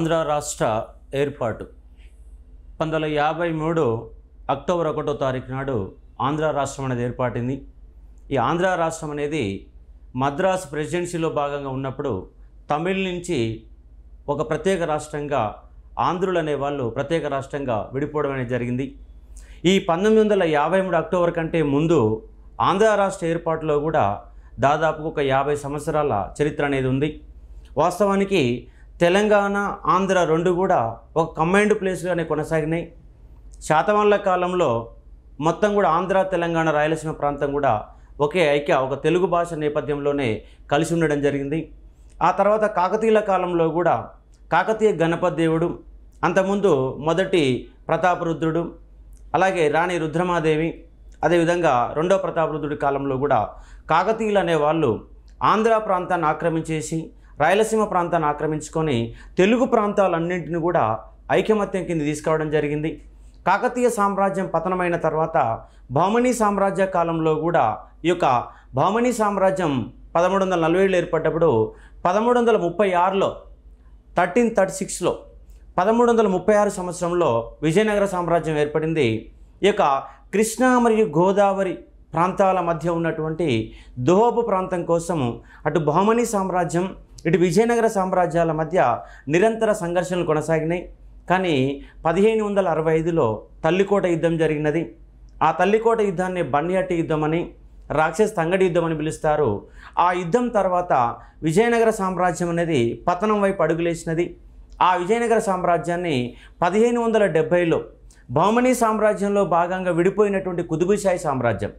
ఆంధ్ర రాష్ట్ర ఏర్పాటు పంతొమ్మిది వందల యాభై మూడు అక్టోబర్ ఒకటో తారీఖు నాడు ఆంధ్ర రాష్ట్రం అనేది ఏర్పాటింది ఈ ఆంధ్ర రాష్ట్రం అనేది మద్రాసు ప్రెసిడెన్సీలో భాగంగా ఉన్నప్పుడు తమిళ్ నుంచి ఒక ప్రత్యేక రాష్ట్రంగా ఆంధ్రులు అనేవాళ్ళు ప్రత్యేక రాష్ట్రంగా విడిపోవడం అనేది జరిగింది ఈ పంతొమ్మిది వందల యాభై మూడు అక్టోబర్ కంటే ముందు ఆంధ్ర రాష్ట్ర ఏర్పాటులో కూడా దాదాపు ఒక యాభై సంవత్సరాల చరిత్ర అనేది ఉంది వాస్తవానికి తెలంగాణ ఆంధ్ర రెండు కూడా ఒక కమైండ్ ప్లేస్గానే కొనసాగినాయి శాతవాహనుల కాలంలో మొత్తం కూడా ఆంధ్ర తెలంగాణ రాయలసీమ ప్రాంతం కూడా ఒకే ఐక్య ఒక తెలుగు భాష నేపథ్యంలోనే కలిసి ఉండడం జరిగింది ఆ తర్వాత కాకతీయుల కాలంలో కూడా కాకతీయ దేవుడు అంతకుముందు మొదటి ప్రతాపరుద్రుడు అలాగే రాణి రుద్రమాదేవి అదేవిధంగా రెండో ప్రతాపరుద్రుడి కాలంలో కూడా కాకతీయులు అనే వాళ్ళు ఆంధ్ర ప్రాంతాన్ని ఆక్రమించేసి రాయలసీమ ప్రాంతాన్ని ఆక్రమించుకొని తెలుగు ప్రాంతాలన్నింటిని కూడా ఐకమత్యం కింద తీసుకురావడం జరిగింది కాకతీయ సామ్రాజ్యం పతనమైన తర్వాత భామనీ సామ్రాజ్య కాలంలో కూడా ఈ యొక్క భామనీ సామ్రాజ్యం పదమూడు వందల నలభై ఏళ్ళు ఏర్పడ్డప్పుడు పదమూడు వందల ముప్పై ఆరులో థర్టీన్ థర్టీ సిక్స్లో పదమూడు వందల ముప్పై ఆరు సంవత్సరంలో విజయనగర సామ్రాజ్యం ఏర్పడింది ఈ యొక్క కృష్ణా మరియు గోదావరి ప్రాంతాల మధ్య ఉన్నటువంటి దోహోబు ప్రాంతం కోసం అటు భామనీ సామ్రాజ్యం ఇటు విజయనగర సామ్రాజ్యాల మధ్య నిరంతర సంఘర్షణలు కొనసాగినాయి కానీ పదిహేను వందల అరవై ఐదులో తల్లికోట యుద్ధం జరిగినది ఆ తల్లికోట యుద్ధాన్ని బండిహట్టి యుద్ధం అని రాక్షస్ తంగడి యుద్ధం అని పిలుస్తారు ఆ యుద్ధం తర్వాత విజయనగర సామ్రాజ్యం అనేది పతనం వైపు అడుగులేసినది ఆ విజయనగర సామ్రాజ్యాన్ని పదిహేను వందల డెబ్భైలో బహుమనీ సామ్రాజ్యంలో భాగంగా విడిపోయినటువంటి కుదుబుషాయి సామ్రాజ్యం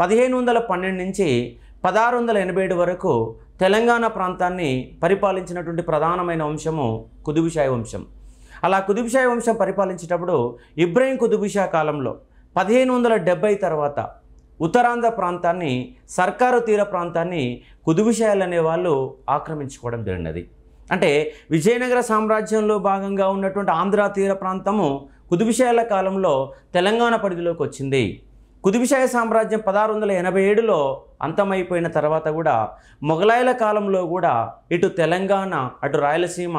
పదిహేను వందల పన్నెండు నుంచి పదహారు వందల ఎనభై ఏడు వరకు తెలంగాణ ప్రాంతాన్ని పరిపాలించినటువంటి ప్రధానమైన వంశము కుదుబుషాయి వంశం అలా కుదుబుషాయి వంశం పరిపాలించేటప్పుడు ఇబ్రహీం కుదుబుషా కాలంలో పదిహేను వందల డెబ్బై తర్వాత ఉత్తరాంధ్ర ప్రాంతాన్ని సర్కారు తీర ప్రాంతాన్ని కుదుబుషాయలు అనేవాళ్ళు ఆక్రమించుకోవడం జరిగినది అంటే విజయనగర సామ్రాజ్యంలో భాగంగా ఉన్నటువంటి ఆంధ్ర తీర ప్రాంతము కుదుబుషాయల కాలంలో తెలంగాణ పరిధిలోకి వచ్చింది కుదుబిషాయ సామ్రాజ్యం పదహారు వందల ఎనభై ఏడులో అంతమైపోయిన తర్వాత కూడా మొఘలాయల కాలంలో కూడా ఇటు తెలంగాణ అటు రాయలసీమ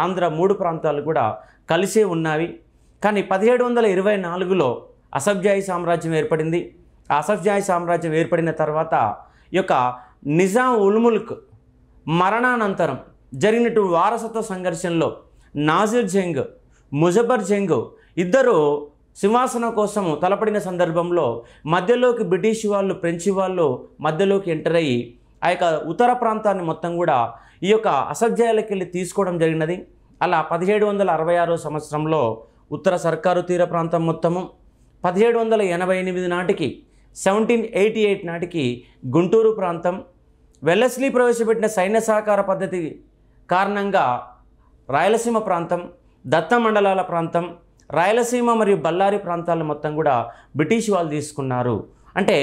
ఆంధ్ర మూడు ప్రాంతాలు కూడా కలిసే ఉన్నవి కానీ పదిహేడు వందల ఇరవై నాలుగులో అసఫ్జాయి సామ్రాజ్యం ఏర్పడింది ఆ అసబ్జాయి సామ్రాజ్యం ఏర్పడిన తర్వాత యొక్క నిజాం ఉల్ముల్క్ మరణానంతరం జరిగినటు వారసత్వ సంఘర్షణలో నాజిర్ జంగ్ ముజఫర్ జంగ్ ఇద్దరు సింహాసనం కోసం తలపడిన సందర్భంలో మధ్యలోకి బ్రిటిష్ వాళ్ళు ఫ్రెంచి వాళ్ళు మధ్యలోకి ఎంటర్ అయ్యి ఆ యొక్క ఉత్తర ప్రాంతాన్ని మొత్తం కూడా ఈ యొక్క అసధ్యాయాలకి వెళ్ళి తీసుకోవడం జరిగినది అలా పదిహేడు వందల అరవై ఆరో సంవత్సరంలో ఉత్తర సర్కారు తీర ప్రాంతం మొత్తము పదిహేడు వందల ఎనభై ఎనిమిది నాటికి సెవెంటీన్ ఎయిటీ ఎయిట్ నాటికి గుంటూరు ప్రాంతం వెల్లస్లీ ప్రవేశపెట్టిన సైన్య సహకార పద్ధతి కారణంగా రాయలసీమ ప్రాంతం దత్త మండలాల ప్రాంతం రాయలసీమ మరియు బళ్ళారి ప్రాంతాలను మొత్తం కూడా బ్రిటిష్ వాళ్ళు తీసుకున్నారు అంటే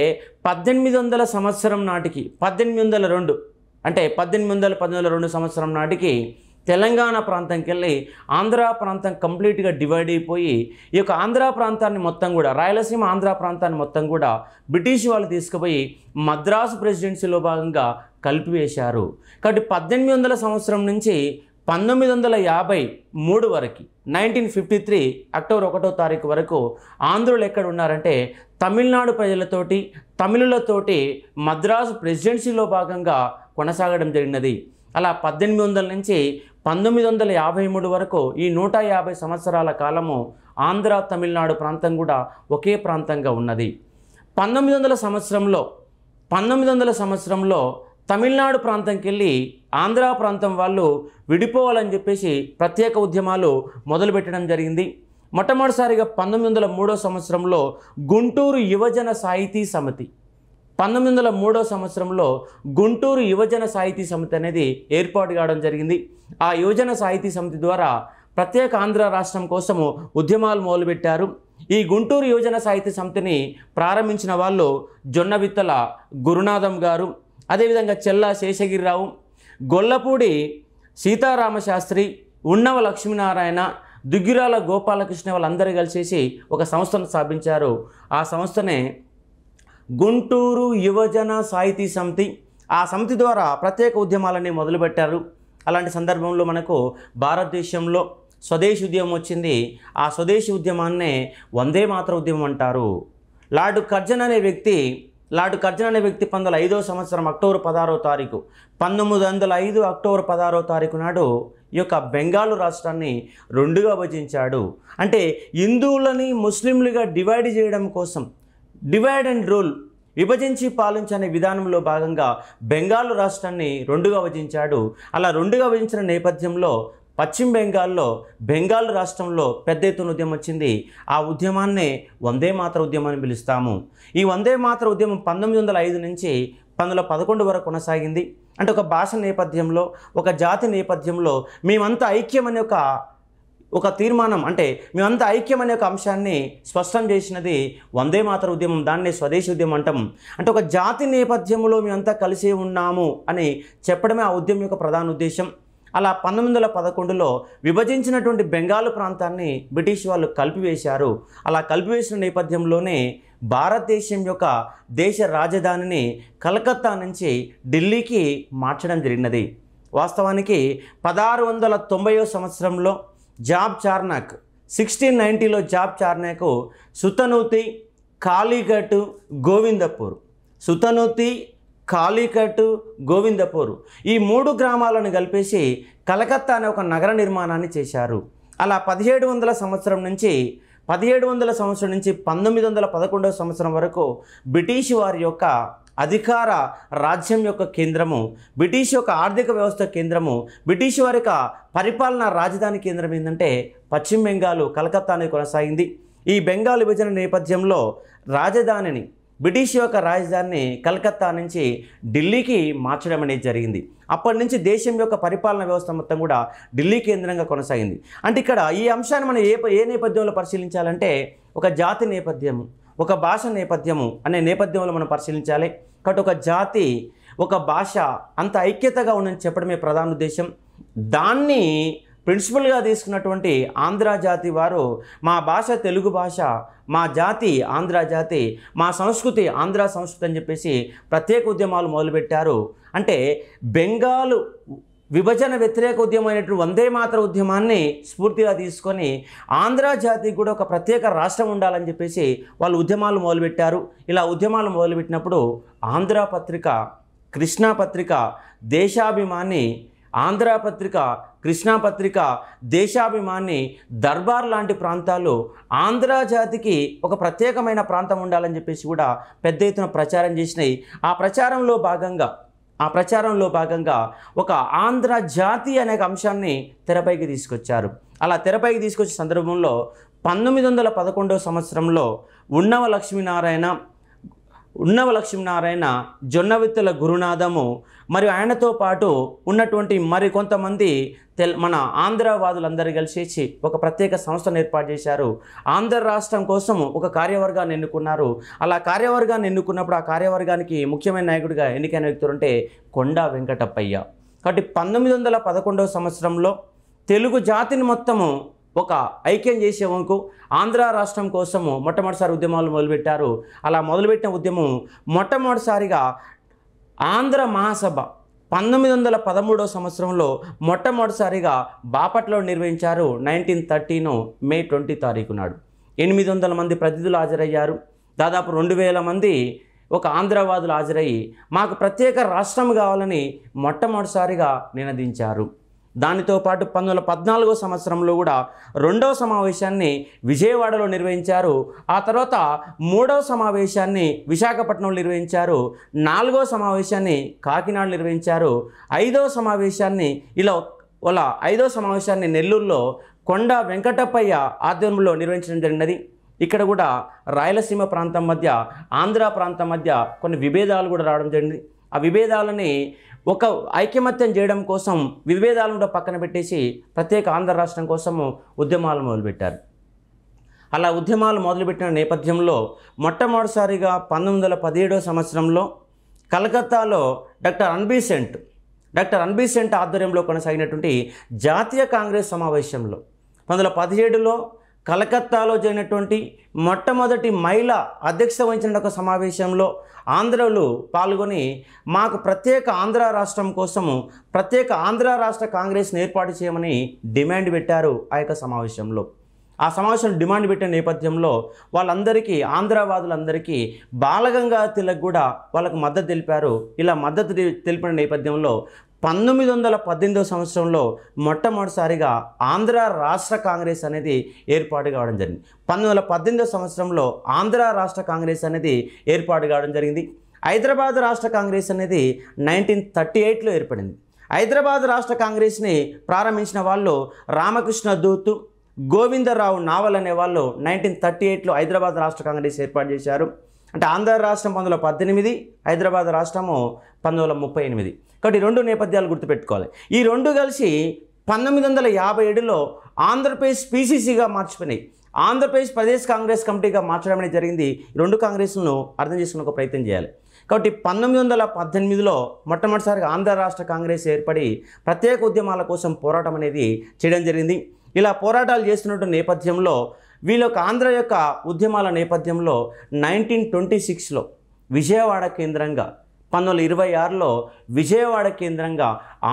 పద్దెనిమిది వందల సంవత్సరం నాటికి పద్దెనిమిది వందల రెండు అంటే పద్దెనిమిది వందల పద్దెనిమిది రెండు సంవత్సరం నాటికి తెలంగాణ ప్రాంతంకి వెళ్ళి ఆంధ్ర ప్రాంతం కంప్లీట్గా డివైడ్ అయిపోయి ఈ యొక్క ఆంధ్ర ప్రాంతాన్ని మొత్తం కూడా రాయలసీమ ఆంధ్ర ప్రాంతాన్ని మొత్తం కూడా బ్రిటిష్ వాళ్ళు తీసుకుపోయి మద్రాసు ప్రెసిడెన్సీలో భాగంగా కలిపివేశారు కాబట్టి పద్దెనిమిది వందల సంవత్సరం నుంచి పంతొమ్మిది వందల యాభై మూడు వరకు నైన్టీన్ ఫిఫ్టీ త్రీ అక్టోబర్ ఒకటో తారీఖు వరకు ఆంధ్రులు ఎక్కడ ఉన్నారంటే తమిళనాడు ప్రజలతోటి తమిళులతోటి మద్రాసు ప్రెసిడెన్సీలో భాగంగా కొనసాగడం జరిగినది అలా పద్దెనిమిది వందల నుంచి పంతొమ్మిది వందల యాభై మూడు వరకు ఈ నూట యాభై సంవత్సరాల కాలము ఆంధ్ర తమిళనాడు ప్రాంతం కూడా ఒకే ప్రాంతంగా ఉన్నది పంతొమ్మిది వందల సంవత్సరంలో పంతొమ్మిది వందల సంవత్సరంలో తమిళనాడు ప్రాంతంకి వెళ్ళి ఆంధ్ర ప్రాంతం వాళ్ళు విడిపోవాలని చెప్పేసి ప్రత్యేక ఉద్యమాలు మొదలుపెట్టడం జరిగింది మొట్టమొదటిసారిగా పంతొమ్మిది వందల మూడో సంవత్సరంలో గుంటూరు యువజన సాహితీ సమితి పంతొమ్మిది వందల మూడో సంవత్సరంలో గుంటూరు యువజన సాహితీ సమితి అనేది ఏర్పాటు కావడం జరిగింది ఆ యువజన సాహితీ సమితి ద్వారా ప్రత్యేక ఆంధ్ర రాష్ట్రం కోసము ఉద్యమాలు మొదలుపెట్టారు ఈ గుంటూరు యువజన సాహిత్య సమితిని ప్రారంభించిన వాళ్ళు జొన్నవిత్తల గురునాథం గారు అదేవిధంగా చెల్లా శేషగిరిరావు గొల్లపూడి సీతారామశాస్త్రి ఉన్నవ లక్ష్మీనారాయణ దుగ్గిరాల గోపాలకృష్ణ వాళ్ళందరూ కలిసేసి ఒక సంస్థను స్థాపించారు ఆ సంస్థనే గుంటూరు యువజన సాహితీ సమితి ఆ సమితి ద్వారా ప్రత్యేక ఉద్యమాలని మొదలుపెట్టారు అలాంటి సందర్భంలో మనకు భారతదేశంలో స్వదేశీ ఉద్యమం వచ్చింది ఆ స్వదేశీ ఉద్యమాన్నే వందే మాత్ర ఉద్యమం అంటారు లార్డు కర్జన్ అనే వ్యక్తి లాటు కర్జన్ అనే వ్యక్తి పంతొమ్మిది ఐదో సంవత్సరం అక్టోబర్ పదహారో తారీఖు పంతొమ్మిది వందల ఐదు అక్టోబర్ పదహారో తారీఖు నాడు ఈ యొక్క బెంగాలు రాష్ట్రాన్ని రెండుగా భజించాడు అంటే హిందువులని ముస్లింలుగా డివైడ్ చేయడం కోసం డివైడ్ అండ్ రూల్ విభజించి పాలించనే విధానంలో భాగంగా బెంగాల్ రాష్ట్రాన్ని రెండుగా విభజించాడు అలా రెండుగా విభజించిన నేపథ్యంలో పశ్చిమ బెంగాల్లో బెంగాల్ రాష్ట్రంలో పెద్ద ఎత్తున ఉద్యమం వచ్చింది ఆ ఉద్యమాన్నే వందే మాత్ర ఉద్యమం అని పిలుస్తాము ఈ వందే మాత్ర ఉద్యమం పంతొమ్మిది వందల ఐదు నుంచి పంతొమ్మిది వందల పదకొండు వరకు కొనసాగింది అంటే ఒక భాష నేపథ్యంలో ఒక జాతి నేపథ్యంలో మేమంతా ఐక్యం అనే ఒక ఒక తీర్మానం అంటే మేమంతా ఐక్యం అనే ఒక అంశాన్ని స్పష్టం చేసినది వందే మాత్ర ఉద్యమం దాన్నే స్వదేశీ ఉద్యమం అంటాం అంటే ఒక జాతి నేపథ్యంలో మేమంతా కలిసే ఉన్నాము అని చెప్పడమే ఆ ఉద్యమం యొక్క ప్రధాన ఉద్దేశం అలా పంతొమ్మిది వందల పదకొండులో విభజించినటువంటి బెంగాల్ ప్రాంతాన్ని బ్రిటిష్ వాళ్ళు కలిపివేశారు అలా కలిపివేసిన నేపథ్యంలోనే భారతదేశం యొక్క దేశ రాజధానిని కలకత్తా నుంచి ఢిల్లీకి మార్చడం జరిగినది వాస్తవానికి పదహారు వందల తొంభైవ సంవత్సరంలో జాబ్ చార్నాక్ సిక్స్టీన్ నైంటీలో జాబ్ చార్నాక్ సుతనూతి కాళీఘట్ గోవిందపూర్ సుతనూతి కాళీకట్ గోవిందపూర్ ఈ మూడు గ్రామాలను కలిపేసి కలకత్తా అనే ఒక నగర నిర్మాణాన్ని చేశారు అలా పదిహేడు వందల సంవత్సరం నుంచి పదిహేడు వందల సంవత్సరం నుంచి పంతొమ్మిది వందల పదకొండవ సంవత్సరం వరకు బ్రిటిష్ వారి యొక్క అధికార రాజ్యం యొక్క కేంద్రము బ్రిటిష్ యొక్క ఆర్థిక వ్యవస్థ కేంద్రము బ్రిటిష్ వారి యొక్క పరిపాలనా రాజధాని కేంద్రం ఏంటంటే పశ్చిమ బెంగాల్ కలకత్తానే కొనసాగింది ఈ బెంగాల్ విభజన నేపథ్యంలో రాజధానిని బ్రిటిష్ యొక్క రాజధానిని కలకత్తా నుంచి ఢిల్లీకి మార్చడం అనేది జరిగింది అప్పటి నుంచి దేశం యొక్క పరిపాలన వ్యవస్థ మొత్తం కూడా ఢిల్లీ కేంద్రంగా కొనసాగింది అంటే ఇక్కడ ఈ అంశాన్ని మనం ఏ ఏ నేపథ్యంలో పరిశీలించాలంటే ఒక జాతి నేపథ్యము ఒక భాష నేపథ్యము అనే నేపథ్యంలో మనం పరిశీలించాలి కాబట్టి ఒక జాతి ఒక భాష అంత ఐక్యతగా ఉండని చెప్పడమే ప్రధాన ఉద్దేశం దాన్ని ప్రిన్సిపల్గా తీసుకున్నటువంటి ఆంధ్ర జాతి వారు మా భాష తెలుగు భాష మా జాతి ఆంధ్ర జాతి మా సంస్కృతి ఆంధ్ర సంస్కృతి అని చెప్పేసి ప్రత్యేక ఉద్యమాలు మొదలుపెట్టారు అంటే బెంగాల్ విభజన వ్యతిరేక ఉద్యమం అయినటువంటి వందే మాత్ర ఉద్యమాన్ని స్ఫూర్తిగా తీసుకొని ఆంధ్ర జాతికి కూడా ఒక ప్రత్యేక రాష్ట్రం ఉండాలని చెప్పేసి వాళ్ళు ఉద్యమాలు మొదలుపెట్టారు ఇలా ఉద్యమాలు మొదలుపెట్టినప్పుడు ఆంధ్ర పత్రిక కృష్ణా పత్రిక దేశాభిమాని ఆంధ్ర పత్రిక కృష్ణాపత్రిక దేశాభిమాన్ని దర్బార్ లాంటి ప్రాంతాలు ఆంధ్ర జాతికి ఒక ప్రత్యేకమైన ప్రాంతం ఉండాలని చెప్పేసి కూడా పెద్ద ఎత్తున ప్రచారం చేసినాయి ఆ ప్రచారంలో భాగంగా ఆ ప్రచారంలో భాగంగా ఒక ఆంధ్ర జాతి అనే అంశాన్ని తెరపైకి తీసుకొచ్చారు అలా తెరపైకి తీసుకొచ్చే సందర్భంలో పంతొమ్మిది వందల పదకొండవ సంవత్సరంలో ఉన్నవ లక్ష్మీనారాయణ ఉన్నవ లక్ష్మీనారాయణ జొన్నవిత్తుల గురునాథము మరియు ఆయనతో పాటు ఉన్నటువంటి మరి కొంతమంది తెల్ మన ఆంధ్రవాదులందరూ కలిసేసి ఒక ప్రత్యేక సంస్థను ఏర్పాటు చేశారు ఆంధ్ర రాష్ట్రం కోసం ఒక కార్యవర్గాన్ని ఎన్నుకున్నారు అలా కార్యవర్గాన్ని ఎన్నుకున్నప్పుడు ఆ కార్యవర్గానికి ముఖ్యమైన నాయకుడిగా ఎన్నికైన వ్యక్తులుంటే కొండా వెంకటప్పయ్య కాబట్టి పంతొమ్మిది వందల పదకొండవ సంవత్సరంలో తెలుగు జాతిని మొత్తము ఒక ఐక్యం చేసేవనుకో ఆంధ్ర రాష్ట్రం కోసము మొట్టమొదటిసారి ఉద్యమాలు మొదలుపెట్టారు అలా మొదలుపెట్టిన ఉద్యమం మొట్టమొదటిసారిగా ఆంధ్ర మహాసభ పంతొమ్మిది వందల పదమూడవ సంవత్సరంలో మొట్టమొదటిసారిగా బాపట్లో నిర్వహించారు నైన్టీన్ థర్టీన్ మే ట్వంటీ తారీఖు నాడు ఎనిమిది వందల మంది ప్రతినిధులు హాజరయ్యారు దాదాపు రెండు వేల మంది ఒక ఆంధ్రవాదులు హాజరయ్యి మాకు ప్రత్యేక రాష్ట్రం కావాలని మొట్టమొదటిసారిగా నినదించారు దానితో పాటు పంతొమ్మిది వందల పద్నాలుగో సంవత్సరంలో కూడా రెండవ సమావేశాన్ని విజయవాడలో నిర్వహించారు ఆ తర్వాత మూడవ సమావేశాన్ని విశాఖపట్నంలో నిర్వహించారు నాలుగో సమావేశాన్ని కాకినాడ నిర్వహించారు ఐదవ సమావేశాన్ని ఇలా ఇలా ఐదో సమావేశాన్ని నెల్లూరులో కొండ వెంకటప్పయ్య ఆధ్వర్యంలో నిర్వహించడం జరిగినది ఇక్కడ కూడా రాయలసీమ ప్రాంతం మధ్య ఆంధ్ర ప్రాంతం మధ్య కొన్ని విభేదాలు కూడా రావడం జరిగింది ఆ విభేదాలని ఒక ఐకమత్యం చేయడం కోసం విభేదాలను పక్కన పెట్టేసి ప్రత్యేక ఆంధ్ర రాష్ట్రం కోసము ఉద్యమాలు మొదలుపెట్టారు అలా ఉద్యమాలు మొదలుపెట్టిన నేపథ్యంలో మొట్టమొదటిసారిగా పంతొమ్మిది వందల పదిహేడవ సంవత్సరంలో కలకత్తాలో డాక్టర్ అన్బీసెంట్ డాక్టర్ అన్బీసెంట్ ఆధ్వర్యంలో కొనసాగినటువంటి జాతీయ కాంగ్రెస్ సమావేశంలో పంతొమ్మిది వందల పదిహేడులో కలకత్తాలో జరిగినటువంటి మొట్టమొదటి మహిళ అధ్యక్ష వహించిన ఒక సమావేశంలో ఆంధ్రలు పాల్గొని మాకు ప్రత్యేక ఆంధ్ర రాష్ట్రం కోసము ప్రత్యేక ఆంధ్ర రాష్ట్ర కాంగ్రెస్ని ఏర్పాటు చేయమని డిమాండ్ పెట్టారు ఆ యొక్క సమావేశంలో ఆ సమావేశం డిమాండ్ పెట్టిన నేపథ్యంలో వాళ్ళందరికీ ఆంధ్రవాదులందరికీ బాలగంగా తిలక్ కూడా వాళ్ళకు మద్దతు తెలిపారు ఇలా మద్దతు తెలిపిన నేపథ్యంలో పంతొమ్మిది వందల పద్దెనిమిదవ సంవత్సరంలో మొట్టమొదటిసారిగా ఆంధ్ర రాష్ట్ర కాంగ్రెస్ అనేది ఏర్పాటు కావడం జరిగింది పంతొమ్మిది వందల పద్దెనిమిదవ సంవత్సరంలో ఆంధ్ర రాష్ట్ర కాంగ్రెస్ అనేది ఏర్పాటు కావడం జరిగింది హైదరాబాద్ రాష్ట్ర కాంగ్రెస్ అనేది నైన్టీన్ థర్టీ ఎయిట్లో ఏర్పడింది హైదరాబాద్ రాష్ట్ర కాంగ్రెస్ని ప్రారంభించిన వాళ్ళు రామకృష్ణ దూతు గోవిందరావు నావల్ అనే వాళ్ళు నైన్టీన్ థర్టీ ఎయిట్లో హైదరాబాద్ రాష్ట్ర కాంగ్రెస్ ఏర్పాటు చేశారు అంటే ఆంధ్ర రాష్ట్రం పంతొమ్మిది పద్దెనిమిది హైదరాబాద్ రాష్ట్రము పంతొమ్మిది ముప్పై ఎనిమిది కాబట్టి రెండు నేపథ్యాలు గుర్తుపెట్టుకోవాలి ఈ రెండు కలిసి పంతొమ్మిది వందల యాభై ఏడులో ఆంధ్రప్రదేశ్ పీసీసీగా మార్చిపోయినాయి ఆంధ్రప్రదేశ్ ప్రదేశ్ కాంగ్రెస్ కమిటీగా మార్చడం అనేది జరిగింది రెండు కాంగ్రెస్లను అర్థం చేసుకునే ఒక ప్రయత్నం చేయాలి కాబట్టి పంతొమ్మిది వందల పద్దెనిమిదిలో మొట్టమొదటిసారిగా ఆంధ్ర రాష్ట్ర కాంగ్రెస్ ఏర్పడి ప్రత్యేక ఉద్యమాల కోసం పోరాటం అనేది చేయడం జరిగింది ఇలా పోరాటాలు చేస్తున్న నేపథ్యంలో వీళ్ళ ఆంధ్ర యొక్క ఉద్యమాల నేపథ్యంలో నైన్టీన్ ట్వంటీ సిక్స్లో విజయవాడ కేంద్రంగా పంతొమ్మిది వందల ఇరవై ఆరులో విజయవాడ కేంద్రంగా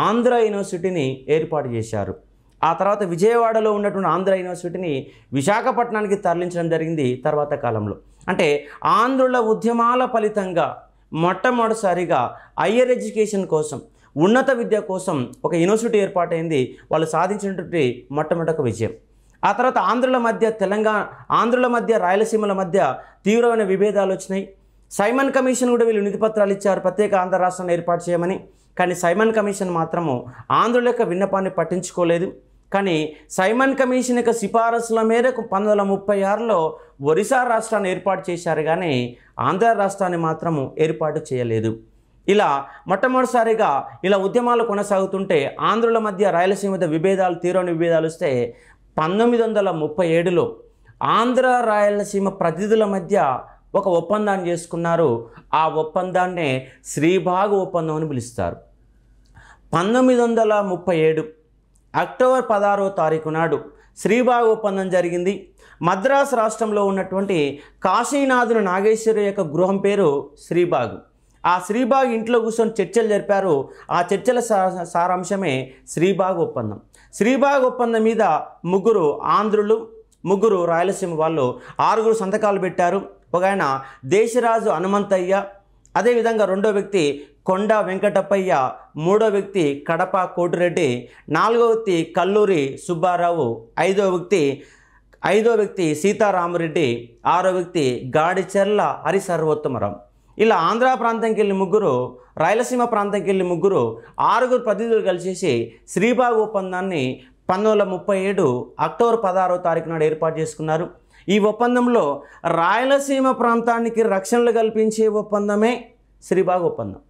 ఆంధ్ర యూనివర్సిటీని ఏర్పాటు చేశారు ఆ తర్వాత విజయవాడలో ఉన్నటువంటి ఆంధ్ర యూనివర్సిటీని విశాఖపట్నానికి తరలించడం జరిగింది తర్వాత కాలంలో అంటే ఆంధ్రుల ఉద్యమాల ఫలితంగా మొట్టమొదటిసారిగా హయ్యర్ ఎడ్యుకేషన్ కోసం ఉన్నత విద్య కోసం ఒక యూనివర్సిటీ ఏర్పాటైంది వాళ్ళు సాధించినటువంటి మొట్టమొదటి విజయం ఆ తర్వాత ఆంధ్రుల మధ్య తెలంగాణ ఆంధ్రుల మధ్య రాయలసీమల మధ్య తీవ్రమైన విభేదాలు వచ్చినాయి సైమన్ కమిషన్ కూడా వీళ్ళు నిధి పత్రాలు ఇచ్చారు ప్రత్యేక ఆంధ్ర రాష్ట్రాన్ని ఏర్పాటు చేయమని కానీ సైమన్ కమిషన్ మాత్రము ఆంధ్రుల యొక్క విన్నపాన్ని పట్టించుకోలేదు కానీ సైమన్ కమిషన్ యొక్క సిఫారసుల మేరకు పంతొమ్మిది వందల ముప్పై ఆరులో ఒరిస్సా రాష్ట్రాన్ని ఏర్పాటు చేశారు కానీ ఆంధ్ర రాష్ట్రాన్ని మాత్రము ఏర్పాటు చేయలేదు ఇలా మొట్టమొదటిసారిగా ఇలా ఉద్యమాలు కొనసాగుతుంటే ఆంధ్రుల మధ్య రాయలసీమ విభేదాలు తీరని విభేదాలు వస్తే పంతొమ్మిది వందల ముప్పై ఏడులో ఆంధ్ర రాయలసీమ ప్రతిధుల మధ్య ఒక ఒప్పందాన్ని చేసుకున్నారు ఆ ఒప్పందాన్నే శ్రీభాగ ఒప్పందం అని పిలుస్తారు పంతొమ్మిది వందల ముప్పై ఏడు అక్టోబర్ పదహారో తారీఖు నాడు శ్రీభాగ ఒప్పందం జరిగింది మద్రాసు రాష్ట్రంలో ఉన్నటువంటి కాశీనాథుని నాగేశ్వరి యొక్క గృహం పేరు శ్రీభాగ్ ఆ శ్రీబాగ్ ఇంట్లో కూర్చొని చర్చలు జరిపారు ఆ చర్చల సారాంశమే శ్రీబాగ్ ఒప్పందం శ్రీబాగ్ ఒప్పందం మీద ముగ్గురు ఆంధ్రులు ముగ్గురు రాయలసీమ వాళ్ళు ఆరుగురు సంతకాలు పెట్టారు ఒక ఆయన దేశరాజు హనుమంతయ్య అదేవిధంగా రెండో వ్యక్తి కొండ వెంకటప్పయ్య మూడో వ్యక్తి కడప కోటిరెడ్డి నాలుగో వ్యక్తి కల్లూరి సుబ్బారావు ఐదో వ్యక్తి ఐదో వ్యక్తి సీతారామరెడ్డి ఆరో వ్యక్తి గాడిచెర్ల హరి సర్వోత్తమరావు ఇలా ఆంధ్ర ప్రాంతంకి వెళ్ళి ముగ్గురు రాయలసీమ ప్రాంతంకి వెళ్ళి ముగ్గురు ఆరుగురు ప్రతినిధులు కలిసేసి శ్రీబాగు ఒప్పందాన్ని పంతొమ్మిది వందల ముప్పై ఏడు అక్టోబర్ పదహారో తారీఖు నాడు ఏర్పాటు చేసుకున్నారు ఈ ఒప్పందంలో రాయలసీమ ప్రాంతానికి రక్షణలు కల్పించే ఒప్పందమే శ్రీబాగ్ ఒప్పందం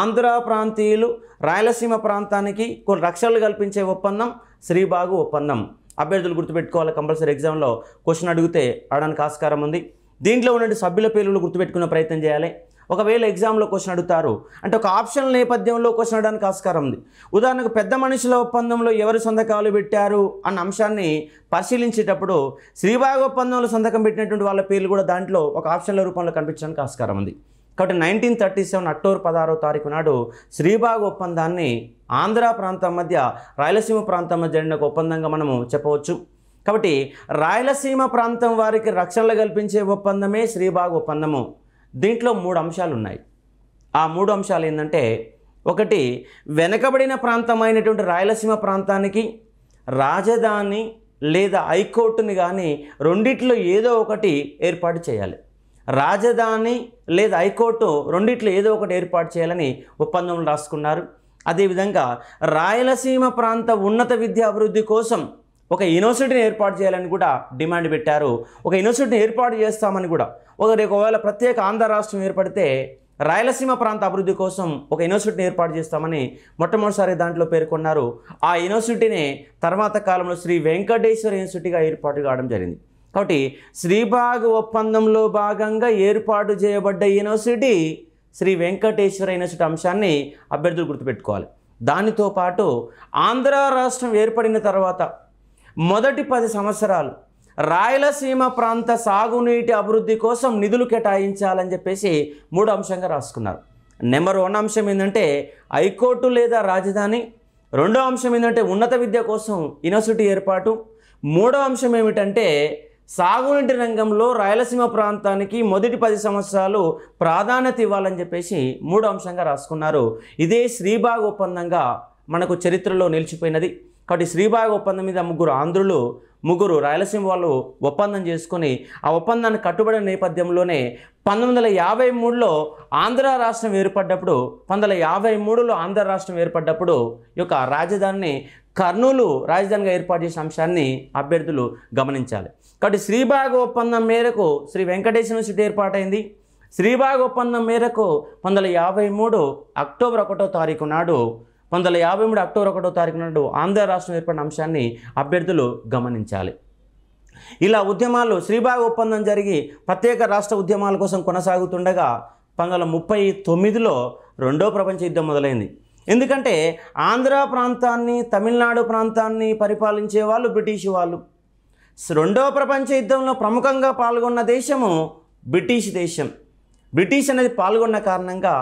ఆంధ్ర ప్రాంతీయులు రాయలసీమ ప్రాంతానికి కొన్ని రక్షణలు కల్పించే ఒప్పందం శ్రీబాగు ఒప్పందం అభ్యర్థులు గుర్తుపెట్టుకోవాలి కంపల్సరీ ఎగ్జామ్లో క్వశ్చన్ అడిగితే అడడానికి ఆస్కారం ఉంది దీంట్లో ఉన్న సభ్యుల పేర్లు గుర్తుపెట్టుకునే ప్రయత్నం చేయాలి ఒకవేళ ఎగ్జామ్లో క్వశ్చన్ అడుగుతారు అంటే ఒక ఆప్షన్ నేపథ్యంలో క్వశ్చన్ అడడానికి ఆస్కారం ఉంది ఉదాహరణకు పెద్ద మనుషుల ఒప్పందంలో ఎవరు సంతకాలు పెట్టారు అన్న అంశాన్ని పరిశీలించేటప్పుడు శ్రీభాగ ఒప్పందంలో సంతకం పెట్టినటువంటి వాళ్ళ పేర్లు కూడా దాంట్లో ఒక ఆప్షన్ల రూపంలో కనిపించడానికి ఆస్కారం ఉంది కాబట్టి నైన్టీన్ థర్టీ సెవెన్ అక్టోబర్ పదహారో తారీఖు నాడు శ్రీబాగ్ ఒప్పందాన్ని ఆంధ్ర ప్రాంతం మధ్య రాయలసీమ ప్రాంతం మధ్య జరిగిన ఒక ఒప్పందంగా మనము చెప్పవచ్చు కాబట్టి రాయలసీమ ప్రాంతం వారికి రక్షణలు కల్పించే ఒప్పందమే శ్రీబాగ్ ఒప్పందము దీంట్లో మూడు అంశాలు ఉన్నాయి ఆ మూడు అంశాలు ఏంటంటే ఒకటి వెనకబడిన ప్రాంతమైనటువంటి రాయలసీమ ప్రాంతానికి రాజధాని లేదా హైకోర్టుని కానీ రెండిట్లో ఏదో ఒకటి ఏర్పాటు చేయాలి రాజధాని లేదా హైకోర్టు రెండిట్లో ఏదో ఒకటి ఏర్పాటు చేయాలని ఒప్పందం రాసుకున్నారు అదేవిధంగా రాయలసీమ ప్రాంత ఉన్నత విద్యా అభివృద్ధి కోసం ఒక యూనివర్సిటీని ఏర్పాటు చేయాలని కూడా డిమాండ్ పెట్టారు ఒక యూనివర్సిటీని ఏర్పాటు చేస్తామని కూడా ఒక ఒకవేళ ప్రత్యేక ఆంధ్ర రాష్ట్రం ఏర్పడితే రాయలసీమ ప్రాంత అభివృద్ధి కోసం ఒక యూనివర్సిటీని ఏర్పాటు చేస్తామని మొట్టమొదటిసారి దాంట్లో పేర్కొన్నారు ఆ యూనివర్సిటీని తర్వాత కాలంలో శ్రీ వెంకటేశ్వర యూనివర్సిటీగా ఏర్పాటు కావడం జరిగింది కాబట్టి శ్రీబాగ్ ఒప్పందంలో భాగంగా ఏర్పాటు చేయబడ్డ యూనివర్సిటీ శ్రీ వెంకటేశ్వర యూనివర్సిటీ అంశాన్ని అభ్యర్థులు గుర్తుపెట్టుకోవాలి దానితో పాటు ఆంధ్ర రాష్ట్రం ఏర్పడిన తర్వాత మొదటి పది సంవత్సరాలు రాయలసీమ ప్రాంత సాగునీటి అభివృద్ధి కోసం నిధులు కేటాయించాలని చెప్పేసి మూడు అంశంగా రాసుకున్నారు నెంబర్ వన్ అంశం ఏంటంటే హైకోర్టు లేదా రాజధాని రెండో అంశం ఏంటంటే ఉన్నత విద్య కోసం యూనివర్సిటీ ఏర్పాటు మూడో అంశం ఏమిటంటే సాగునీటి రంగంలో రాయలసీమ ప్రాంతానికి మొదటి పది సంవత్సరాలు ప్రాధాన్యత ఇవ్వాలని చెప్పేసి మూడు అంశంగా రాసుకున్నారు ఇదే శ్రీబాగ్ ఒప్పందంగా మనకు చరిత్రలో నిలిచిపోయినది కాబట్టి శ్రీభాగ ఒప్పందం మీద ముగ్గురు ఆంధ్రులు ముగ్గురు రాయలసీమ వాళ్ళు ఒప్పందం చేసుకుని ఆ ఒప్పందాన్ని కట్టుబడిన నేపథ్యంలోనే పంతొమ్మిది వందల యాభై మూడులో ఆంధ్ర రాష్ట్రం ఏర్పడ్డప్పుడు పంతొమ్మిది వందల యాభై మూడులో ఆంధ్ర రాష్ట్రం ఏర్పడ్డప్పుడు ఈ యొక్క రాజధానిని కర్నూలు రాజధానిగా ఏర్పాటు చేసిన అంశాన్ని అభ్యర్థులు గమనించాలి కాబట్టి శ్రీభాగ ఒప్పందం మేరకు శ్రీ వెంకటేశ్వర యూనివర్సిటీ ఏర్పాటైంది శ్రీభాగ ఒప్పందం మేరకు పంతొమ్మిది యాభై మూడు అక్టోబర్ ఒకటో తారీఖు నాడు పంతొమ్మిది యాభై మూడు అక్టోబర్ ఒకటో తారీఖు నాడు ఆంధ్ర రాష్ట్రం ఏర్పడిన అంశాన్ని అభ్యర్థులు గమనించాలి ఇలా ఉద్యమాలు శ్రీబాగ్ ఒప్పందం జరిగి ప్రత్యేక రాష్ట్ర ఉద్యమాల కోసం కొనసాగుతుండగా పంతొమ్మిది ముప్పై తొమ్మిదిలో రెండో ప్రపంచ యుద్ధం మొదలైంది ఎందుకంటే ఆంధ్ర ప్రాంతాన్ని తమిళనాడు ప్రాంతాన్ని పరిపాలించే వాళ్ళు బ్రిటిష్ వాళ్ళు రెండో ప్రపంచ యుద్ధంలో ప్రముఖంగా పాల్గొన్న దేశము బ్రిటిష్ దేశం బ్రిటిష్ అనేది పాల్గొన్న కారణంగా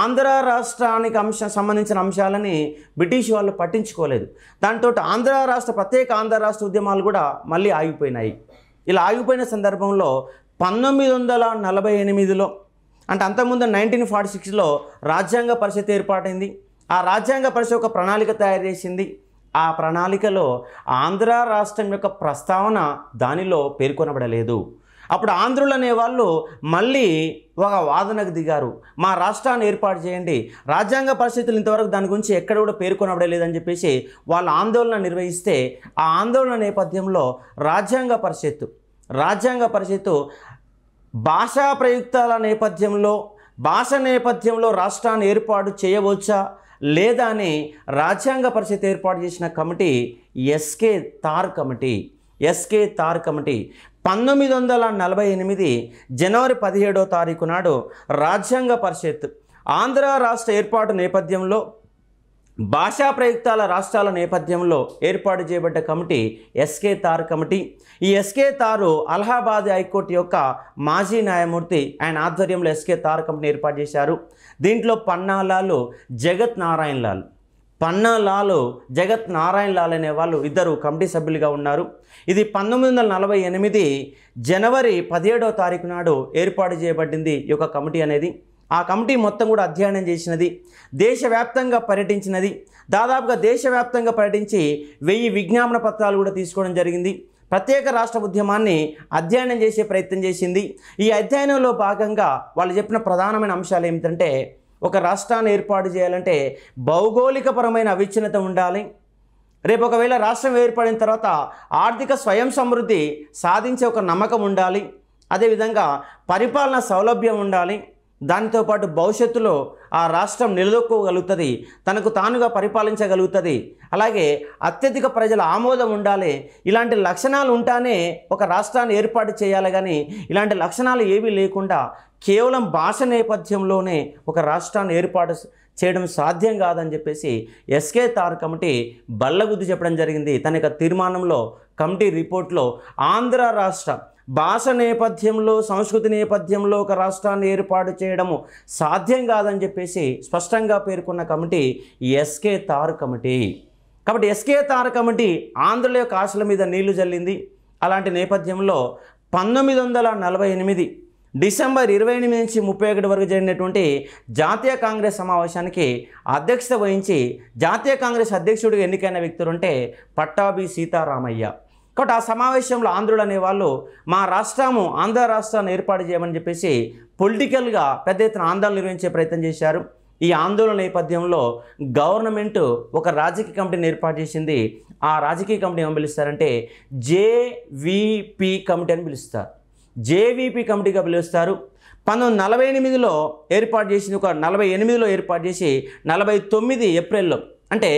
ఆంధ్ర రాష్ట్రానికి అంశం సంబంధించిన అంశాలని బ్రిటిష్ వాళ్ళు పట్టించుకోలేదు దాంతో ఆంధ్ర రాష్ట్ర ప్రత్యేక ఆంధ్ర రాష్ట్ర ఉద్యమాలు కూడా మళ్ళీ ఆగిపోయినాయి ఇలా ఆగిపోయిన సందర్భంలో పంతొమ్మిది వందల నలభై ఎనిమిదిలో అంటే అంతకుముందు నైన్టీన్ ఫార్టీ సిక్స్లో రాజ్యాంగ పరిషత్ ఏర్పాటైంది ఆ రాజ్యాంగ పరిషత్ ఒక ప్రణాళిక తయారు చేసింది ఆ ప్రణాళికలో ఆంధ్ర రాష్ట్రం యొక్క ప్రస్తావన దానిలో పేర్కొనబడలేదు అప్పుడు ఆంధ్రులు అనేవాళ్ళు మళ్ళీ ఒక వాదనకు దిగారు మా రాష్ట్రాన్ని ఏర్పాటు చేయండి రాజ్యాంగ పరిస్థితులు ఇంతవరకు దాని గురించి ఎక్కడ కూడా పేర్కొనబడే లేదని చెప్పేసి వాళ్ళ ఆందోళన నిర్వహిస్తే ఆ ఆందోళన నేపథ్యంలో రాజ్యాంగ పరిషత్తు రాజ్యాంగ పరిషత్తు భాషా ప్రయుక్తాల నేపథ్యంలో భాష నేపథ్యంలో రాష్ట్రాన్ని ఏర్పాటు చేయవచ్చా లేదా అని రాజ్యాంగ పరిషత్ ఏర్పాటు చేసిన committee SK Dar committee SK Dar committee పంతొమ్మిది వందల నలభై ఎనిమిది జనవరి పదిహేడో తారీఖు నాడు రాజ్యాంగ పరిషత్ ఆంధ్ర రాష్ట్ర ఏర్పాటు నేపథ్యంలో భాషా ప్రయుక్తాల రాష్ట్రాల నేపథ్యంలో ఏర్పాటు చేయబడ్డ కమిటీ ఎస్కే తార్ కమిటీ ఈ ఎస్కే తారు అలహాబాద్ హైకోర్టు యొక్క మాజీ న్యాయమూర్తి ఆయన ఆధ్వర్యంలో ఎస్కే తార్ కమిటీ ఏర్పాటు చేశారు దీంట్లో పన్నాలాలు జగత్ లాల్ పన్నా లాలు జగత్ నారాయణ లాల్ అనే వాళ్ళు ఇద్దరు కమిటీ సభ్యులుగా ఉన్నారు ఇది పంతొమ్మిది వందల నలభై ఎనిమిది జనవరి పదిహేడవ తారీఖు నాడు ఏర్పాటు చేయబడింది ఈ యొక్క కమిటీ అనేది ఆ కమిటీ మొత్తం కూడా అధ్యయనం చేసినది దేశవ్యాప్తంగా పర్యటించినది దాదాపుగా దేశవ్యాప్తంగా పర్యటించి వెయ్యి విజ్ఞాపన పత్రాలు కూడా తీసుకోవడం జరిగింది ప్రత్యేక రాష్ట్ర ఉద్యమాన్ని అధ్యయనం చేసే ప్రయత్నం చేసింది ఈ అధ్యయనంలో భాగంగా వాళ్ళు చెప్పిన ప్రధానమైన అంశాలు ఏమిటంటే ఒక రాష్ట్రాన్ని ఏర్పాటు చేయాలంటే భౌగోళికపరమైన అవిచ్ఛిన్నత ఉండాలి రేపు ఒకవేళ రాష్ట్రం ఏర్పడిన తర్వాత ఆర్థిక స్వయం సమృద్ధి సాధించే ఒక నమ్మకం ఉండాలి అదేవిధంగా పరిపాలన సౌలభ్యం ఉండాలి దానితో పాటు భవిష్యత్తులో ఆ రాష్ట్రం నిలదొక్కోగలుగుతుంది తనకు తానుగా పరిపాలించగలుగుతుంది అలాగే అత్యధిక ప్రజల ఆమోదం ఉండాలి ఇలాంటి లక్షణాలు ఉంటానే ఒక రాష్ట్రాన్ని ఏర్పాటు చేయాలి కానీ ఇలాంటి లక్షణాలు ఏవీ లేకుండా కేవలం భాష నేపథ్యంలోనే ఒక రాష్ట్రాన్ని ఏర్పాటు చేయడం సాధ్యం కాదని చెప్పేసి ఎస్కే తార్ కమిటీ బల్లగుద్దు చెప్పడం జరిగింది తన యొక్క తీర్మానంలో కమిటీ రిపోర్ట్లో ఆంధ్ర రాష్ట్ర భాష నేపథ్యంలో సంస్కృతి నేపథ్యంలో ఒక రాష్ట్రాన్ని ఏర్పాటు చేయడము సాధ్యం కాదని చెప్పేసి స్పష్టంగా పేర్కొన్న కమిటీ ఎస్కే తార్ కమిటీ కాబట్టి ఎస్కే తార్ కమిటీ ఆంధ్రుల యొక్క ఆశల మీద నీళ్లు జల్లింది అలాంటి నేపథ్యంలో పంతొమ్మిది వందల నలభై ఎనిమిది డిసెంబర్ ఇరవై ఎనిమిది నుంచి ముప్పై ఒకటి వరకు జరిగినటువంటి జాతీయ కాంగ్రెస్ సమావేశానికి అధ్యక్షత వహించి జాతీయ కాంగ్రెస్ అధ్యక్షుడిగా ఎన్నికైన వ్యక్తులుంటే పట్టాభి సీతారామయ్య కాబట్టి ఆ సమావేశంలో ఆంధ్రులు అనేవాళ్ళు మా రాష్ట్రము ఆంధ్ర రాష్ట్రాన్ని ఏర్పాటు చేయమని చెప్పేసి పొలిటికల్గా పెద్ద ఎత్తున ఆందోళన నిర్వహించే ప్రయత్నం చేశారు ఈ ఆందోళన నేపథ్యంలో గవర్నమెంట్ ఒక రాజకీయ కమిటీని ఏర్పాటు చేసింది ఆ రాజకీయ కమిటీ ఏమని పిలుస్తారంటే జేవిపి కమిటీ అని పిలుస్తారు జేవిపి కమిటీగా పిలుస్తారు పంతొమ్మిది నలభై ఎనిమిదిలో ఏర్పాటు చేసింది ఒక నలభై ఎనిమిదిలో ఏర్పాటు చేసి నలభై తొమ్మిది ఏప్రిల్లో అంటే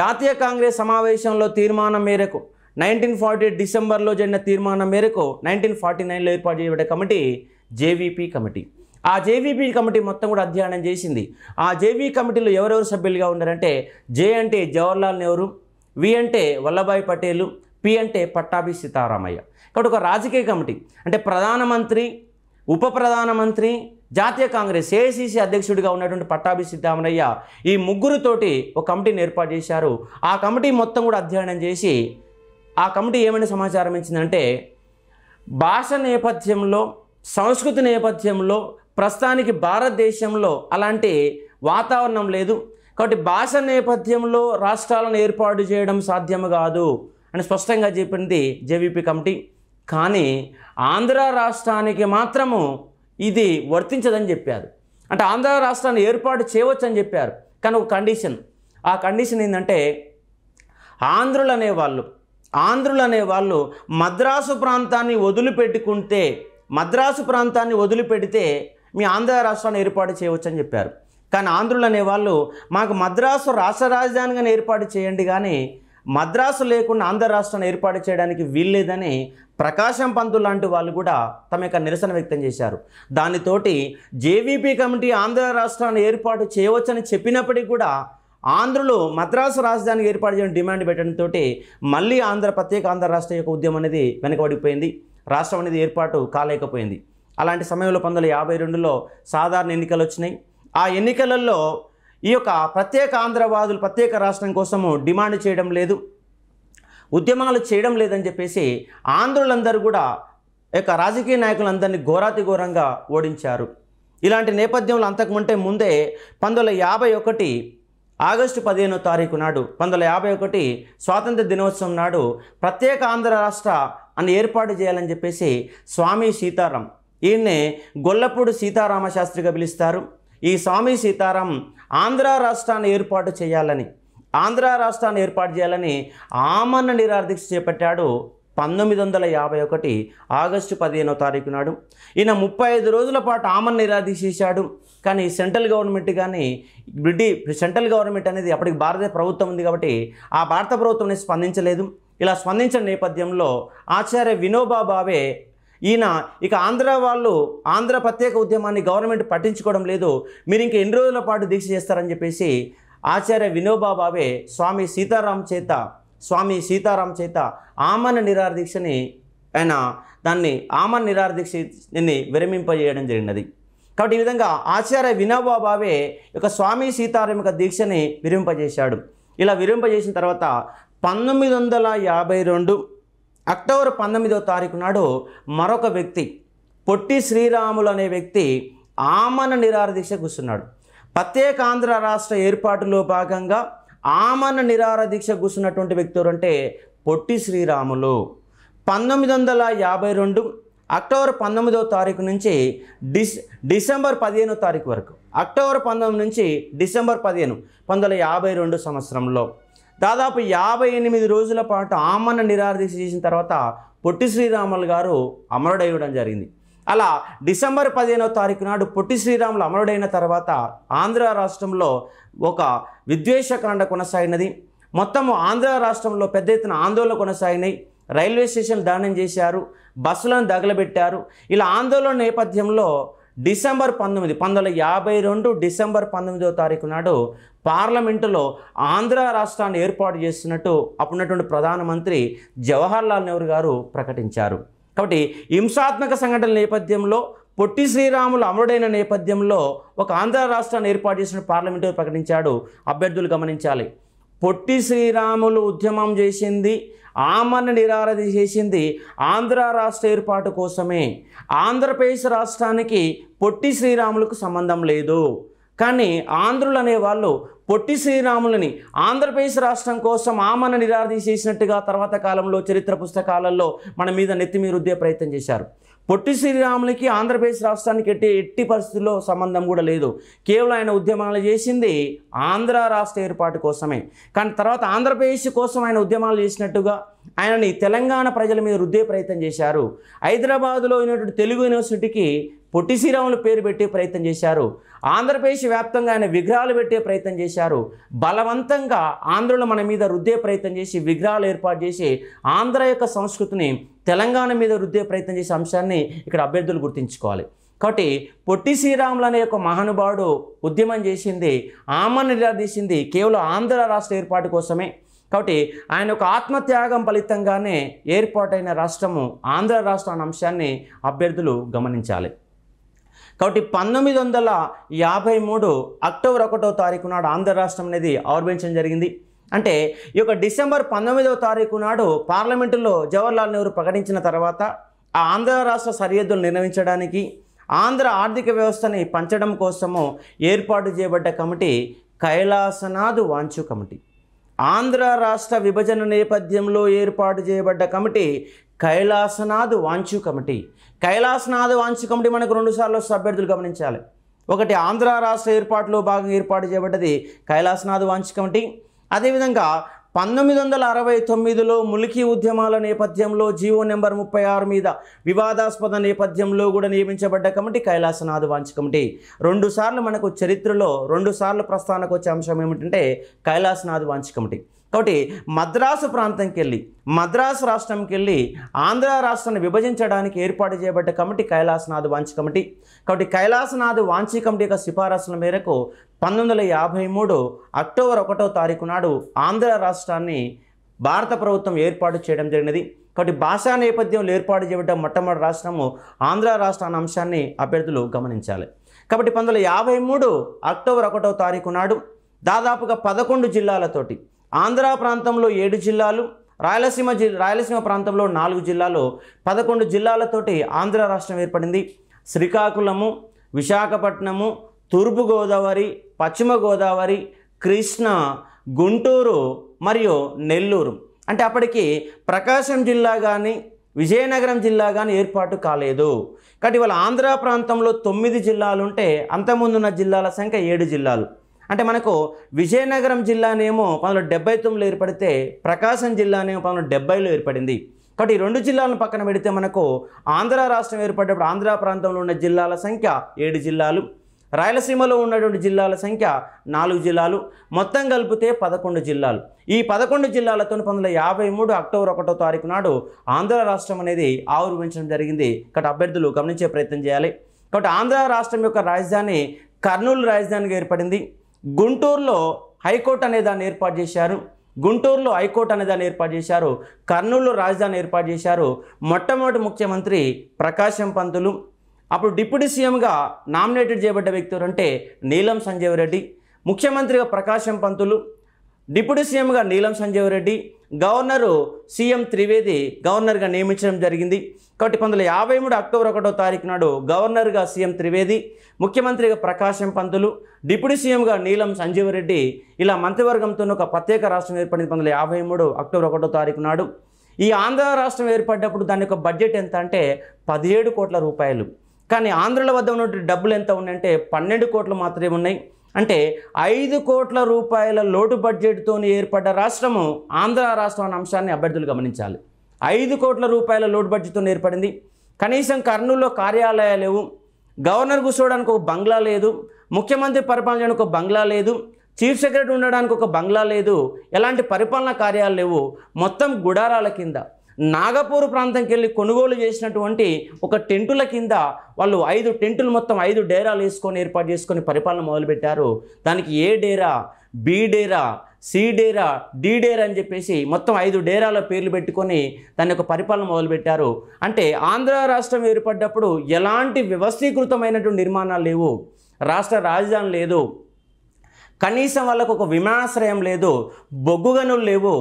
జాతీయ కాంగ్రెస్ సమావేశంలో తీర్మానం మేరకు నైన్టీన్ ఫార్టీ ఎయిట్ డిసెంబర్లో జరిగిన తీర్మానం మేరకు నైన్టీన్ ఫార్టీ నైన్లో ఏర్పాటు చేయబడ్డ కమిటీ జేవీపీ కమిటీ ఆ జేవీపీ కమిటీ మొత్తం కూడా అధ్యయనం చేసింది ఆ జేవీ కమిటీలో ఎవరెవరు సభ్యులుగా ఉన్నారంటే జే అంటే జవహర్లాల్ నెహ్రూ వి అంటే వల్లభాయ్ పటేలు పి అంటే పట్టాభి సీతారామయ్య కాబట్టి ఒక రాజకీయ కమిటీ అంటే ప్రధానమంత్రి ఉప ప్రధానమంత్రి జాతీయ కాంగ్రెస్ ఏఐసిసి అధ్యక్షుడిగా ఉన్నటువంటి పట్టాభి సిద్ధామరయ్య ఈ ముగ్గురుతోటి ఒక కమిటీని ఏర్పాటు చేశారు ఆ కమిటీ మొత్తం కూడా అధ్యయనం చేసి ఆ కమిటీ ఏమైనా సమాచారం ఇచ్చిందంటే భాష నేపథ్యంలో సంస్కృతి నేపథ్యంలో ప్రస్తుతానికి భారతదేశంలో అలాంటి వాతావరణం లేదు కాబట్టి భాష నేపథ్యంలో రాష్ట్రాలను ఏర్పాటు చేయడం సాధ్యం కాదు అని స్పష్టంగా చెప్పింది జేవీపీ కమిటీ కానీ ఆంధ్ర రాష్ట్రానికి మాత్రము ఇది వర్తించదని చెప్పారు అంటే ఆంధ్ర రాష్ట్రాన్ని ఏర్పాటు చేయవచ్చని చెప్పారు కానీ ఒక కండిషన్ ఆ కండిషన్ ఏంటంటే ఆంధ్రులు అనేవాళ్ళు ఆంధ్రులు అనేవాళ్ళు మద్రాసు ప్రాంతాన్ని వదిలిపెట్టుకుంటే మద్రాసు ప్రాంతాన్ని వదిలిపెడితే మీ ఆంధ్ర రాష్ట్రాన్ని ఏర్పాటు చేయవచ్చని చెప్పారు కానీ ఆంధ్రులు అనేవాళ్ళు మాకు మద్రాసు రాష్ట్ర రాజధానిగా ఏర్పాటు చేయండి కానీ మద్రాసు లేకుండా ఆంధ్ర రాష్ట్రాన్ని ఏర్పాటు చేయడానికి వీల్లేదని ప్రకాశం పంతు లాంటి వాళ్ళు కూడా తమ యొక్క నిరసన వ్యక్తం చేశారు దానితోటి జేవీపీ కమిటీ ఆంధ్ర రాష్ట్రాన్ని ఏర్పాటు చేయవచ్చని చెప్పినప్పటికీ కూడా ఆంధ్రులు మద్రాసు రాజధాని ఏర్పాటు చేయడం డిమాండ్ పెట్టడంతో మళ్ళీ ఆంధ్ర ప్రత్యేక ఆంధ్ర రాష్ట్రం యొక్క ఉద్యమం అనేది వెనకబడిపోయింది రాష్ట్రం అనేది ఏర్పాటు కాలేకపోయింది అలాంటి సమయంలో పంతొమ్మిది యాభై రెండులో సాధారణ ఎన్నికలు వచ్చినాయి ఆ ఎన్నికలలో ఈ యొక్క ప్రత్యేక ఆంధ్రవాదులు ప్రత్యేక రాష్ట్రం కోసము డిమాండ్ చేయడం లేదు ఉద్యమాలు చేయడం లేదని చెప్పేసి ఆంధ్రులందరూ కూడా యొక్క రాజకీయ నాయకులందరినీ ఘోరాతి ఘోరంగా ఓడించారు ఇలాంటి నేపథ్యంలో అంతకుముంటే ముందే పంతొమ్మిది యాభై ఒకటి ఆగస్టు పదిహేనో తారీఖు నాడు పంతొమ్మిది యాభై ఒకటి స్వాతంత్ర దినోత్సవం నాడు ప్రత్యేక ఆంధ్ర రాష్ట్ర అని ఏర్పాటు చేయాలని చెప్పేసి స్వామి సీతారాం ఈయన్ని గొల్లపూడి సీతారామ శాస్త్రిగా పిలుస్తారు ఈ స్వామి సీతారాం ఆంధ్ర రాష్ట్రాన్ని ఏర్పాటు చేయాలని ఆంధ్ర రాష్ట్రాన్ని ఏర్పాటు చేయాలని ఆమన్న నిరాదీక్ష చేపట్టాడు పంతొమ్మిది వందల యాభై ఒకటి ఆగస్టు పదిహేనో తారీఖు నాడు ఈయన ముప్పై ఐదు రోజుల పాటు ఆమన్న నిరాదీక్ష చేశాడు కానీ సెంట్రల్ గవర్నమెంట్ కానీ బ్రిటి సెంట్రల్ గవర్నమెంట్ అనేది అప్పటికి భారత ప్రభుత్వం ఉంది కాబట్టి ఆ భారత ప్రభుత్వం అనేది స్పందించలేదు ఇలా స్పందించిన నేపథ్యంలో ఆచార్య వినోబా భావే ఈయన ఇక ఆంధ్ర వాళ్ళు ఆంధ్ర ప్రత్యేక ఉద్యమాన్ని గవర్నమెంట్ పట్టించుకోవడం లేదు మీరు ఇంకా ఎన్ని రోజుల పాటు దీక్ష చేస్తారని చెప్పేసి ఆచార్య వినోబా భావే స్వామి సీతారాం చేత స్వామి సీతారాం చేత ఆమన నిరార దీక్షని ఆయన దాన్ని ఆమన్ నిరార దీక్ష విరమింపజేయడం జరిగినది కాబట్టి ఈ విధంగా ఆచార్య వినోబా భావే యొక్క స్వామి సీతారాం యొక్క దీక్షని విరింపజేశాడు ఇలా విరింపజేసిన తర్వాత పంతొమ్మిది వందల యాభై రెండు అక్టోబర్ పంతొమ్మిదవ తారీఖు నాడు మరొక వ్యక్తి పొట్టి శ్రీరాములు అనే వ్యక్తి ఆమన నిరార దీక్ష కూర్చున్నాడు ప్రత్యేక ఆంధ్ర రాష్ట్ర ఏర్పాటులో భాగంగా ఆమన నిరార దీక్ష కూర్చున్నటువంటి వ్యక్తులు అంటే పొట్టి శ్రీరాములు పంతొమ్మిది వందల యాభై రెండు అక్టోబర్ పంతొమ్మిదవ తారీఖు నుంచి డిస్ డిసెంబర్ పదిహేనో తారీఖు వరకు అక్టోబర్ పంతొమ్మిది నుంచి డిసెంబర్ పదిహేను పంతొమ్మిది యాభై రెండు సంవత్సరంలో దాదాపు యాభై ఎనిమిది రోజుల పాటు ఆమరణ నిరాదీక్ష చేసిన తర్వాత పొట్టి శ్రీరాములు గారు అమరుడయ్యడం జరిగింది అలా డిసెంబర్ పదిహేనో తారీఖు నాడు పొట్టి శ్రీరాములు అమరుడైన తర్వాత ఆంధ్ర రాష్ట్రంలో ఒక విద్వేషకాండ కొనసాగినది మొత్తము ఆంధ్ర రాష్ట్రంలో పెద్ద ఎత్తున ఆందోళన కొనసాగినాయి రైల్వే స్టేషన్ దానం చేశారు బస్సులను తగలబెట్టారు ఇలా ఆందోళన నేపథ్యంలో డిసెంబర్ పంతొమ్మిది పంతొమ్మిది వందల యాభై రెండు డిసెంబర్ పంతొమ్మిదో తారీఖు నాడు పార్లమెంటులో ఆంధ్ర రాష్ట్రాన్ని ఏర్పాటు చేస్తున్నట్టు అప్పుడున్నటువంటి ప్రధానమంత్రి జవహర్లాల్ నెహ్రూ గారు ప్రకటించారు కాబట్టి హింసాత్మక సంఘటనల నేపథ్యంలో పొట్టి శ్రీరాములు అమరుడైన నేపథ్యంలో ఒక ఆంధ్ర రాష్ట్రాన్ని ఏర్పాటు చేసిన పార్లమెంటు ప్రకటించాడు అభ్యర్థులు గమనించాలి పొట్టి శ్రీరాములు ఉద్యమం చేసింది ఆమెను నిరారధి చేసింది ఆంధ్ర రాష్ట్ర ఏర్పాటు కోసమే ఆంధ్రప్రదేశ్ రాష్ట్రానికి పొట్టి శ్రీరాములకు సంబంధం లేదు కానీ ఆంధ్రులు అనేవాళ్ళు పొట్టి శ్రీరాములని ఆంధ్రప్రదేశ్ రాష్ట్రం కోసం నిరాధి చేసినట్టుగా తర్వాత కాలంలో చరిత్ర పుస్తకాలలో మన మీద నెత్తి మీద రుద్దే ప్రయత్నం చేశారు పొట్టి శ్రీరాములకి ఆంధ్రప్రదేశ్ రాష్ట్రానికి ఎట్టి ఎట్టి పరిస్థితుల్లో సంబంధం కూడా లేదు కేవలం ఆయన ఉద్యమాలు చేసింది ఆంధ్ర రాష్ట్ర ఏర్పాటు కోసమే కానీ తర్వాత ఆంధ్రప్రదేశ్ కోసం ఆయన ఉద్యమాలు చేసినట్టుగా ఆయనని తెలంగాణ ప్రజల మీద రుద్దే ప్రయత్నం చేశారు హైదరాబాదులో ఉన్నటువంటి తెలుగు యూనివర్సిటీకి పొట్టి శ్రీరాములు పేరు పెట్టే ప్రయత్నం చేశారు ఆంధ్రప్రదేశ్ వ్యాప్తంగా ఆయన విగ్రహాలు పెట్టే ప్రయత్నం చేశారు బలవంతంగా ఆంధ్రులు మన మీద రుద్దే ప్రయత్నం చేసి విగ్రహాలు ఏర్పాటు చేసి ఆంధ్ర యొక్క సంస్కృతిని తెలంగాణ మీద రుద్దే ప్రయత్నం చేసే అంశాన్ని ఇక్కడ అభ్యర్థులు గుర్తించుకోవాలి కాబట్టి పొట్టి శ్రీరాములు అనే ఒక మహానుభావుడు ఉద్యమం చేసింది ఆమె నిరాదీసింది కేవలం ఆంధ్ర రాష్ట్ర ఏర్పాటు కోసమే కాబట్టి ఆయన ఒక ఆత్మత్యాగం ఫలితంగానే ఏర్పాటైన రాష్ట్రము ఆంధ్ర రాష్ట్రం అనే అంశాన్ని అభ్యర్థులు గమనించాలి కాబట్టి పంతొమ్మిది వందల యాభై మూడు అక్టోబర్ ఒకటో తారీఖు నాడు ఆంధ్ర రాష్ట్రం అనేది ఆవిర్భించడం జరిగింది అంటే ఈ యొక్క డిసెంబర్ పంతొమ్మిదవ తారీఖు నాడు పార్లమెంటులో జవహర్లాల్ నెహ్రూ ప్రకటించిన తర్వాత ఆ ఆంధ్ర రాష్ట్ర సరిహద్దులు నిర్ణయించడానికి ఆంధ్ర ఆర్థిక వ్యవస్థని పంచడం కోసము ఏర్పాటు చేయబడ్డ కమిటీ కైలాసనాథ్ వాంచు కమిటీ ఆంధ్ర రాష్ట్ర విభజన నేపథ్యంలో ఏర్పాటు చేయబడ్డ committee Kailasnath Wanchoo committee Kailasnath Wanchoo committee మనకు రెండుసార్లు అభ్యర్థులు గమనించాలి ఒకటి ఆంధ్ర రాష్ట్ర ఏర్పాటులో భాగంగా ఏర్పాటు చేయబడ్డది కైలాసనాథ్ వాంచి కమిటీ అదేవిధంగా పంతొమ్మిది వందల అరవై తొమ్మిదిలో ములికి ఉద్యమాల నేపథ్యంలో జీవో నెంబర్ ముప్పై ఆరు మీద వివాదాస్పద నేపథ్యంలో కూడా నియమించబడ్డ కమిటీ కైలాసనాథ్ వాంచ్ కమిటీ రెండుసార్లు మనకు చరిత్రలో రెండుసార్లు ప్రస్థానకు వచ్చే అంశం ఏమిటంటే కైలాసనాథ్ వాంచ్ కమిటీ కాబట్టి మద్రాసు ప్రాంతంకి వెళ్ళి మద్రాసు రాష్ట్రంకి వెళ్ళి ఆంధ్ర రాష్ట్రాన్ని విభజించడానికి ఏర్పాటు చేయబడ్డ కమిటీ కైలాసనాథ్ వాంచి కమిటీ కాబట్టి కైలాసనాథ్ వాంచి కమిటీ యొక్క సిఫారసుల మేరకు పంతొమ్మిది యాభై మూడు అక్టోబర్ ఒకటో తారీఖు నాడు ఆంధ్ర రాష్ట్రాన్ని భారత ప్రభుత్వం ఏర్పాటు చేయడం జరిగినది కాబట్టి భాషా నేపథ్యంలో ఏర్పాటు చేయబడ్డ మొట్టమొదటి రాష్ట్రము ఆంధ్ర రాష్ట్ర అన్న అంశాన్ని అభ్యర్థులు గమనించాలి కాబట్టి పంతొమ్మిది యాభై మూడు అక్టోబర్ ఒకటో తారీఖు నాడు దాదాపుగా పదకొండు జిల్లాలతోటి ఆంధ్ర ప్రాంతంలో ఏడు జిల్లాలు రాయలసీమ జి రాయలసీమ ప్రాంతంలో నాలుగు జిల్లాలు పదకొండు జిల్లాలతోటి ఆంధ్ర రాష్ట్రం ఏర్పడింది శ్రీకాకుళము విశాఖపట్నము తూర్పుగోదావరి పశ్చిమ గోదావరి కృష్ణా గుంటూరు మరియు నెల్లూరు అంటే అప్పటికి ప్రకాశం జిల్లా కానీ విజయనగరం జిల్లా కానీ ఏర్పాటు కాలేదు కాబట్టి ఇవాళ ఆంధ్ర ప్రాంతంలో తొమ్మిది జిల్లాలుంటే ఉంటే అంతకుముందున్న జిల్లాల సంఖ్య ఏడు జిల్లాలు అంటే మనకు విజయనగరం జిల్లానేమో పంతొమ్మిది వందల డెబ్బై తొమ్మిదిలో ఏర్పడితే ప్రకాశం జిల్లానేమో పంతొమ్మిది వందల డెబ్బైలో ఏర్పడింది కాబట్టి ఈ రెండు జిల్లాలను పక్కన పెడితే మనకు ఆంధ్ర రాష్ట్రం ఏర్పడేటప్పుడు ఆంధ్ర ప్రాంతంలో ఉన్న జిల్లాల సంఖ్య ఏడు జిల్లాలు రాయలసీమలో ఉన్నటువంటి జిల్లాల సంఖ్య నాలుగు జిల్లాలు మొత్తం కలిపితే పదకొండు జిల్లాలు ఈ పదకొండు జిల్లాలతో పంతొమ్మిది యాభై మూడు అక్టోబర్ ఒకటో తారీఖు నాడు ఆంధ్ర రాష్ట్రం అనేది ఆవిర్భవించడం జరిగింది కాబట్టి అభ్యర్థులు గమనించే ప్రయత్నం చేయాలి కాబట్టి ఆంధ్ర రాష్ట్రం యొక్క రాజధాని కర్నూలు రాజధానిగా ఏర్పడింది గుంటూరులో హైకోర్టు అనే దాన్ని ఏర్పాటు చేశారు గుంటూరులో హైకోర్టు అనే దాన్ని ఏర్పాటు చేశారు కర్నూలులో రాజధాని ఏర్పాటు చేశారు మొట్టమొదటి ముఖ్యమంత్రి ప్రకాశం పంతులు అప్పుడు డిప్యూటీ సీఎంగా నామినేటెడ్ చేయబడ్డ వ్యక్తులు అంటే నీలం సంజీవ్ రెడ్డి ముఖ్యమంత్రిగా ప్రకాశం పంతులు డిప్యూటీ సీఎంగా నీలం సంజీవ్ రెడ్డి గవర్నరు సీఎం త్రివేది గవర్నర్గా నియమించడం జరిగింది కాబట్టి పంతొమ్మిది యాభై మూడు అక్టోబర్ ఒకటో తారీఖు నాడు గవర్నర్గా సీఎం త్రివేది ముఖ్యమంత్రిగా ప్రకాశం పంతులు డిప్యూటీ సీఎంగా నీలం సంజీవరెడ్డి ఇలా మంత్రివర్గంతో ఒక ప్రత్యేక రాష్ట్రం ఏర్పడింది పంతొమ్మిది యాభై మూడు అక్టోబర్ ఒకటో తారీఖు నాడు ఈ ఆంధ్ర రాష్ట్రం ఏర్పడ్డప్పుడు దాని యొక్క బడ్జెట్ ఎంత అంటే పదిహేడు కోట్ల రూపాయలు కానీ ఆంధ్రుల వద్ద ఉన్నటువంటి డబ్బులు ఎంత ఉన్నాయంటే పన్నెండు కోట్లు మాత్రమే ఉన్నాయి అంటే ఐదు కోట్ల రూపాయల లోటు బడ్జెట్తో ఏర్పడ్డ రాష్ట్రము ఆంధ్ర రాష్ట్రం అనే అంశాన్ని అభ్యర్థులు గమనించాలి ఐదు కోట్ల రూపాయల లోటు బడ్జెట్తో ఏర్పడింది కనీసం కర్నూలులో కార్యాలయాలు లేవు గవర్నర్ కూర్చోవడానికి ఒక బంగ్లా లేదు ముఖ్యమంత్రి పరిపాలన ఒక బంగ్లా లేదు చీఫ్ సెక్రటరీ ఉండడానికి ఒక బంగ్లా లేదు ఎలాంటి పరిపాలనా కార్యాలు లేవు మొత్తం గుడారాల కింద నాగపూర్ ప్రాంతంకి వెళ్ళి కొనుగోలు చేసినటువంటి ఒక టెంటుల కింద వాళ్ళు ఐదు టెంటులు మొత్తం ఐదు డేరాలు వేసుకొని ఏర్పాటు చేసుకొని పరిపాలన మొదలుపెట్టారు దానికి ఏ డేరా బి డేరా సి డేరా డి డేరా అని చెప్పేసి మొత్తం ఐదు డేరాల పేర్లు పెట్టుకొని దాని యొక్క పరిపాలన మొదలుపెట్టారు అంటే ఆంధ్ర రాష్ట్రం ఏర్పడ్డప్పుడు ఎలాంటి వ్యవస్థీకృతమైనటువంటి నిర్మాణాలు లేవు రాష్ట్ర రాజధాని లేదు కనీసం వాళ్ళకు ఒక విమానాశ్రయం లేదు బొగ్గుగనులు లేవు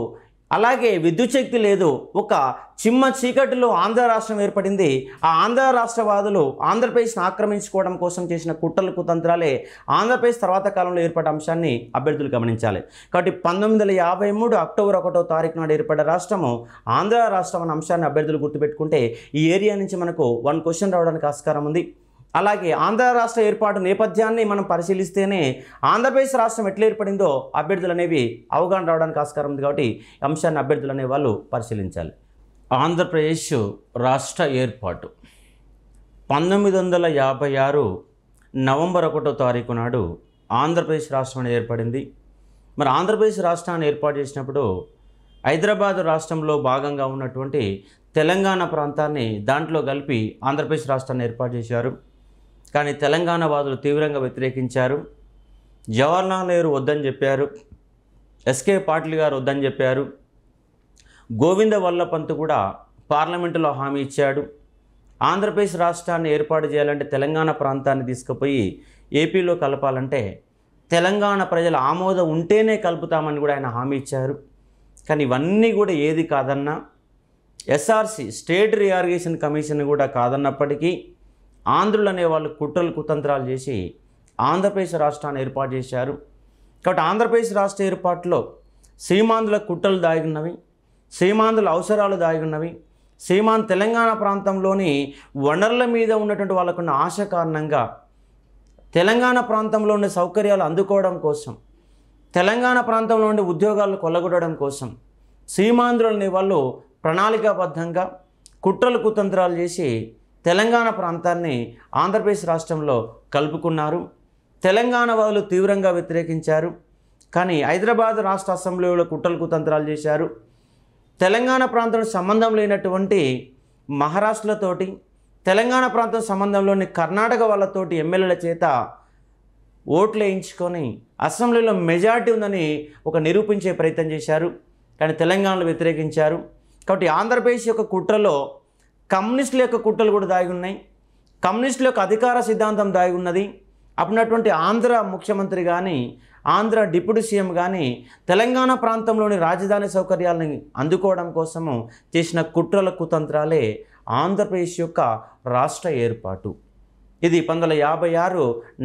అలాగే విద్యుత్ శక్తి లేదు ఒక చిమ్మ చీకటిలో ఆంధ్ర రాష్ట్రం ఏర్పడింది ఆ ఆంధ్ర రాష్ట్రవాదులు ఆంధ్రప్రదేశ్ను ఆక్రమించుకోవడం కోసం చేసిన కుట్రలు కుతంత్రాలే ఆంధ్రప్రదేశ్ తర్వాత కాలంలో ఏర్పడే అంశాన్ని అభ్యర్థులు గమనించాలి కాబట్టి పంతొమ్మిది వందల యాభై మూడు అక్టోబర్ ఒకటో తారీఖు నాడు ఏర్పడ్డ రాష్ట్రము ఆంధ్ర రాష్ట్రం అనే అంశాన్ని అభ్యర్థులు గుర్తుపెట్టుకుంటే ఈ ఏరియా నుంచి మనకు వన్ క్వశ్చన్ రావడానికి ఆస్కారం ఉంది అలాగే ఆంధ్ర రాష్ట్ర ఏర్పాటు నేపథ్యాన్ని మనం పరిశీలిస్తేనే ఆంధ్రప్రదేశ్ రాష్ట్రం ఎట్లా ఏర్పడిందో అభ్యర్థులు అనేవి అవగాహన రావడానికి ఆస్కారం ఉంది కాబట్టి అంశాన్ని అభ్యర్థులు అనేవాళ్ళు వాళ్ళు పరిశీలించాలి ఆంధ్రప్రదేశ్ రాష్ట్ర ఏర్పాటు పంతొమ్మిది వందల యాభై ఆరు నవంబర్ ఒకటో తారీఖు నాడు ఆంధ్రప్రదేశ్ రాష్ట్రం అనేది ఏర్పడింది మరి ఆంధ్రప్రదేశ్ రాష్ట్రాన్ని ఏర్పాటు చేసినప్పుడు హైదరాబాద్ రాష్ట్రంలో భాగంగా ఉన్నటువంటి తెలంగాణ ప్రాంతాన్ని దాంట్లో కలిపి ఆంధ్రప్రదేశ్ రాష్ట్రాన్ని ఏర్పాటు చేశారు కానీ తెలంగాణ వాదులు తీవ్రంగా వ్యతిరేకించారు జవహర్లాల్ నెహ్రూ వద్దని చెప్పారు ఎస్కే పాటిల్ గారు వద్దని చెప్పారు గోవింద వల్లపంత్ కూడా పార్లమెంటులో హామీ ఇచ్చాడు ఆంధ్రప్రదేశ్ రాష్ట్రాన్ని ఏర్పాటు చేయాలంటే తెలంగాణ ప్రాంతాన్ని తీసుకుపోయి ఏపీలో కలపాలంటే తెలంగాణ ప్రజల ఆమోదం ఉంటేనే కలుపుతామని కూడా ఆయన హామీ ఇచ్చారు కానీ ఇవన్నీ కూడా ఏది కాదన్నా ఎస్ఆర్సి స్టేట్ రియార్గేషన్ కమిషన్ కూడా కాదన్నప్పటికీ ఆంధ్రులు అనేవాళ్ళు కుట్రలు కుతంత్రాలు చేసి ఆంధ్రప్రదేశ్ రాష్ట్రాన్ని ఏర్పాటు చేశారు కాబట్టి ఆంధ్రప్రదేశ్ రాష్ట్ర ఏర్పాటులో సీమాంధ్రుల కుట్రలు దాగున్నవి సీమాంధ్రుల అవసరాలు దాగున్నవి సీమాన్ తెలంగాణ ప్రాంతంలోని వనరుల మీద ఉన్నటువంటి వాళ్ళకున్న ఆశ కారణంగా తెలంగాణ ప్రాంతంలో ఉండే సౌకర్యాలు అందుకోవడం కోసం తెలంగాణ ప్రాంతంలో ఉండే ఉద్యోగాలు కొల్లగొట్టడం కోసం సీమాంధ్రులని వాళ్ళు ప్రణాళికాబద్ధంగా కుట్రలు కుతంత్రాలు చేసి తెలంగాణ ప్రాంతాన్ని ఆంధ్రప్రదేశ్ రాష్ట్రంలో కలుపుకున్నారు తెలంగాణ వాళ్ళు తీవ్రంగా వ్యతిరేకించారు కానీ హైదరాబాద్ రాష్ట్ర అసెంబ్లీలో కుట్రలు కుతంత్రాలు చేశారు తెలంగాణ ప్రాంతం సంబంధం లేనటువంటి మహారాష్ట్రతోటి తెలంగాణ ప్రాంతం సంబంధంలోని కర్ణాటక వాళ్ళతోటి ఎమ్మెల్యేల చేత ఓట్లు వేయించుకొని అసెంబ్లీలో మెజార్టీ ఉందని ఒక నిరూపించే ప్రయత్నం చేశారు కానీ తెలంగాణలో వ్యతిరేకించారు కాబట్టి ఆంధ్రప్రదేశ్ యొక్క కుట్రలో కమ్యూనిస్టుల యొక్క కుట్రలు కూడా దాగి ఉన్నాయి కమ్యూనిస్టుల యొక్క అధికార సిద్ధాంతం దాగి ఉన్నది అప్పుడున్నటువంటి ఆంధ్ర ముఖ్యమంత్రి కానీ ఆంధ్ర డిప్యూటీ సీఎం కానీ తెలంగాణ ప్రాంతంలోని రాజధాని సౌకర్యాలను అందుకోవడం కోసము చేసిన కుట్రల కుతంత్రాలే ఆంధ్రప్రదేశ్ యొక్క రాష్ట్ర ఏర్పాటు ఇది పంతొమ్మిది యాభై ఆరు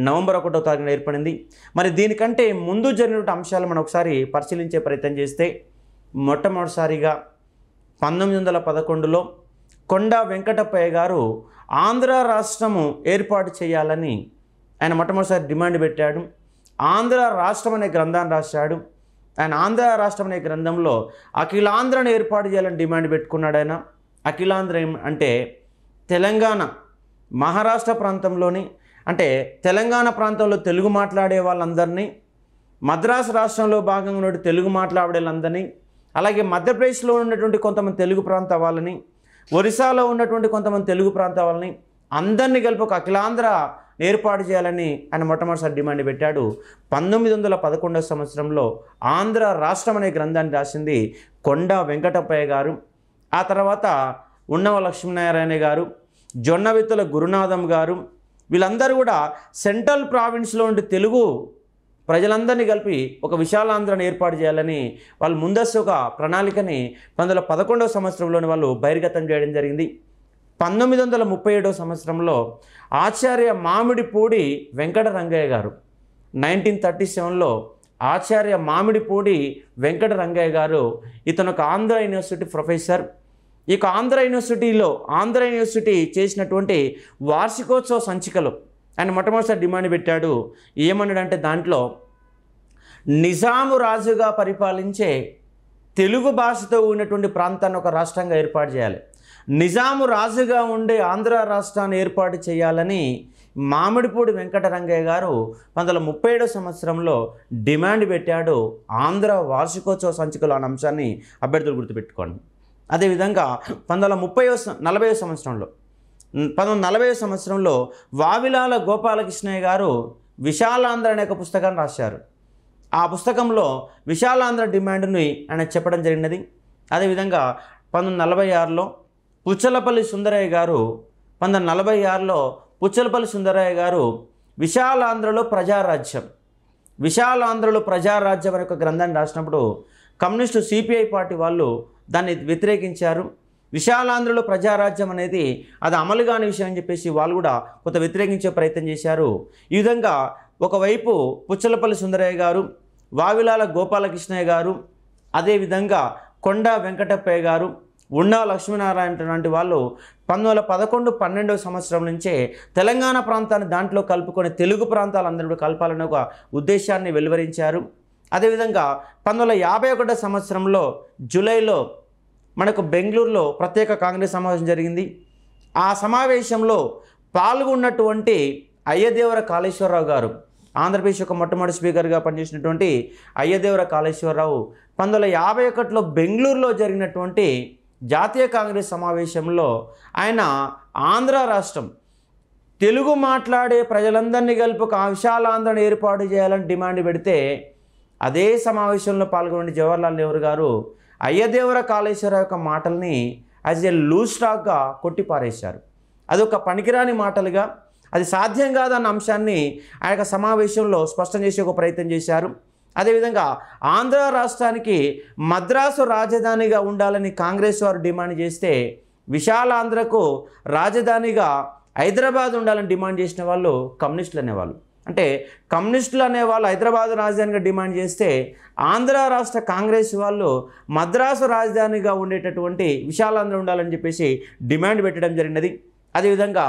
నవంబర్ ఒకటో తారీఖున ఏర్పడింది మరి దీనికంటే ముందు జరిగినటువంటి అంశాలు మనం ఒకసారి పరిశీలించే ప్రయత్నం చేస్తే మొట్టమొదటిసారిగా పంతొమ్మిది వందల పదకొండులో కొండా వెంకటప్పయ్య గారు ఆంధ్ర రాష్ట్రము ఏర్పాటు చేయాలని ఆయన మొట్టమొదటిసారి డిమాండ్ పెట్టాడు ఆంధ్ర రాష్ట్రం అనే గ్రంథాన్ని రాశాడు ఆయన ఆంధ్ర రాష్ట్రం అనే గ్రంథంలో అఖిలాంధ్రను ఏర్పాటు చేయాలని డిమాండ్ పెట్టుకున్నాడు ఆయన అఖిలాంధ్ర అంటే తెలంగాణ మహారాష్ట్ర ప్రాంతంలోని అంటే తెలంగాణ ప్రాంతంలో తెలుగు మాట్లాడే వాళ్ళందరినీ మద్రాసు రాష్ట్రంలో భాగంగా తెలుగు మాట్లాడే వాళ్ళందరినీ అలాగే మధ్యప్రదేశ్లో ఉన్నటువంటి కొంతమంది తెలుగు ప్రాంత వాళ్ళని ఒరిస్సాలో ఉన్నటువంటి కొంతమంది తెలుగు ప్రాంతాల వాళ్ళని అందరినీ కలిపి ఒక అఖిలాంధ్ర ఏర్పాటు చేయాలని ఆయన మొట్టమొదటిసారి డిమాండ్ పెట్టాడు పంతొమ్మిది వందల పదకొండవ సంవత్సరంలో ఆంధ్ర రాష్ట్రం అనే గ్రంథాన్ని రాసింది కొండ వెంకటప్పయ్య గారు ఆ తర్వాత ఉన్నవ లక్ష్మీనారాయణ గారు జొన్నవిత్తుల గురునాథం గారు వీళ్ళందరూ కూడా సెంట్రల్ ప్రావిన్స్లో ఉండి తెలుగు ప్రజలందరినీ కలిపి ఒక విశాలాంధ్రను ఏర్పాటు చేయాలని వాళ్ళు ముందస్తు ఒక ప్రణాళికని పంతొమ్మిది వందల పదకొండవ సంవత్సరంలోని వాళ్ళు బహిర్గతం చేయడం జరిగింది పంతొమ్మిది వందల ముప్పై ఏడవ సంవత్సరంలో ఆచార్య మామిడిపూడి వెంకట రంగయ్య గారు నైన్టీన్ థర్టీ సెవెన్లో ఆచార్య మామిడిపూడి వెంకట రంగయ్య గారు ఇతను ఒక ఆంధ్ర యూనివర్సిటీ ప్రొఫెసర్ ఇక ఆంధ్ర యూనివర్సిటీలో ఆంధ్ర యూనివర్సిటీ చేసినటువంటి వార్షికోత్సవ సంచికలు ఆయన మొట్టమొదటిసారి డిమాండ్ పెట్టాడు ఏమన్నాడంటే దాంట్లో నిజాము రాజుగా పరిపాలించే తెలుగు భాషతో ఉన్నటువంటి ప్రాంతాన్ని ఒక రాష్ట్రంగా ఏర్పాటు చేయాలి నిజాము రాజుగా ఉండే ఆంధ్ర రాష్ట్రాన్ని ఏర్పాటు చేయాలని మామిడిపూడి వెంకటరంగయ్య గారు పంతొమ్మిది ముప్పై ఏడో సంవత్సరంలో డిమాండ్ పెట్టాడు ఆంధ్ర వార్షికోత్సవ సంచికలు అనే అంశాన్ని అభ్యర్థులు గుర్తుపెట్టుకోండి అదేవిధంగా పంతొమ్మిది వందల ముప్పై నలభై సంవత్సరంలో పంతొమ్మిది నలభై సంవత్సరంలో వావిలాల గోపాలకృష్ణయ్య గారు విశాలాంధ్ర అనే ఒక పుస్తకాన్ని రాశారు ఆ పుస్తకంలో విశాలాంధ్ర డిమాండ్ని ఆయన చెప్పడం జరిగినది అదేవిధంగా పంతొమ్మిది నలభై ఆరులో పుచ్చలపల్లి సుందరయ్య గారు పంతొమ్మిది నలభై ఆరులో పుచ్చలపల్లి సుందరయ్య గారు విశాలాంధ్రలో ప్రజారాజ్యం విశాలాంధ్రలో ప్రజారాజ్యం అనే ఒక గ్రంథాన్ని రాసినప్పుడు కమ్యూనిస్టు సిపిఐ పార్టీ వాళ్ళు దాన్ని వ్యతిరేకించారు విశాలాంధ్రలో ప్రజారాజ్యం అనేది అది అమలు కాని విషయం అని చెప్పేసి వాళ్ళు కూడా కొంత వ్యతిరేకించే ప్రయత్నం చేశారు ఈ విధంగా ఒకవైపు పుచ్చలపల్లి సుందరయ్య గారు వావిలాల గోపాలకృష్ణయ్య గారు అదేవిధంగా కొండ వెంకటప్పయ్య గారు ఉండా లక్ష్మీనారాయణ లాంటి వాళ్ళు పంతొమ్మిది వందల పదకొండు పన్నెండవ సంవత్సరం నుంచే తెలంగాణ ప్రాంతాన్ని దాంట్లో కలుపుకొని తెలుగు ప్రాంతాలందరూ కలపాలనే ఒక ఉద్దేశాన్ని వెలువరించారు అదేవిధంగా పంతొమ్మిది వందల యాభై ఒకటో సంవత్సరంలో జూలైలో మనకు బెంగళూరులో ప్రత్యేక కాంగ్రెస్ సమావేశం జరిగింది ఆ సమావేశంలో పాల్గొన్నటువంటి అయ్యదేవర కాళేశ్వరరావు గారు ఆంధ్రప్రదేశ్ యొక్క మొట్టమొదటి స్పీకర్గా పనిచేసినటువంటి అయ్యదేవర కాళేశ్వరరావు పంతొమ్మిది వందల యాభై ఒకటిలో బెంగళూరులో జరిగినటువంటి జాతీయ కాంగ్రెస్ సమావేశంలో ఆయన ఆంధ్ర రాష్ట్రం తెలుగు మాట్లాడే ప్రజలందరినీ కలిపి ఒక విశాలాంధ్రను ఏర్పాటు చేయాలని డిమాండ్ పెడితే అదే సమావేశంలో పాల్గొనే జవహర్లాల్ నెహ్రూ గారు అయ్యదేవర కాళేశ్వర యొక్క మాటల్ని యాజ్ ఏ లూజ్ స్టాక్గా కొట్టిపారేశారు అదొక పనికిరాని మాటలుగా అది సాధ్యం కాదన్న అంశాన్ని ఆ యొక్క సమావేశంలో స్పష్టం చేసే ఒక ప్రయత్నం చేశారు అదేవిధంగా ఆంధ్ర రాష్ట్రానికి మద్రాసు రాజధానిగా ఉండాలని కాంగ్రెస్ వారు డిమాండ్ చేస్తే విశాలాంధ్రకు రాజధానిగా హైదరాబాద్ ఉండాలని డిమాండ్ చేసిన వాళ్ళు కమ్యూనిస్టులు అనేవాళ్ళు అంటే కమ్యూనిస్టులు అనేవాళ్ళు హైదరాబాద్ రాజధానిగా డిమాండ్ చేస్తే ఆంధ్ర రాష్ట్ర కాంగ్రెస్ వాళ్ళు మద్రాసు రాజధానిగా ఉండేటటువంటి విశాలాంధ్ర ఉండాలని చెప్పేసి డిమాండ్ పెట్టడం జరిగినది అదేవిధంగా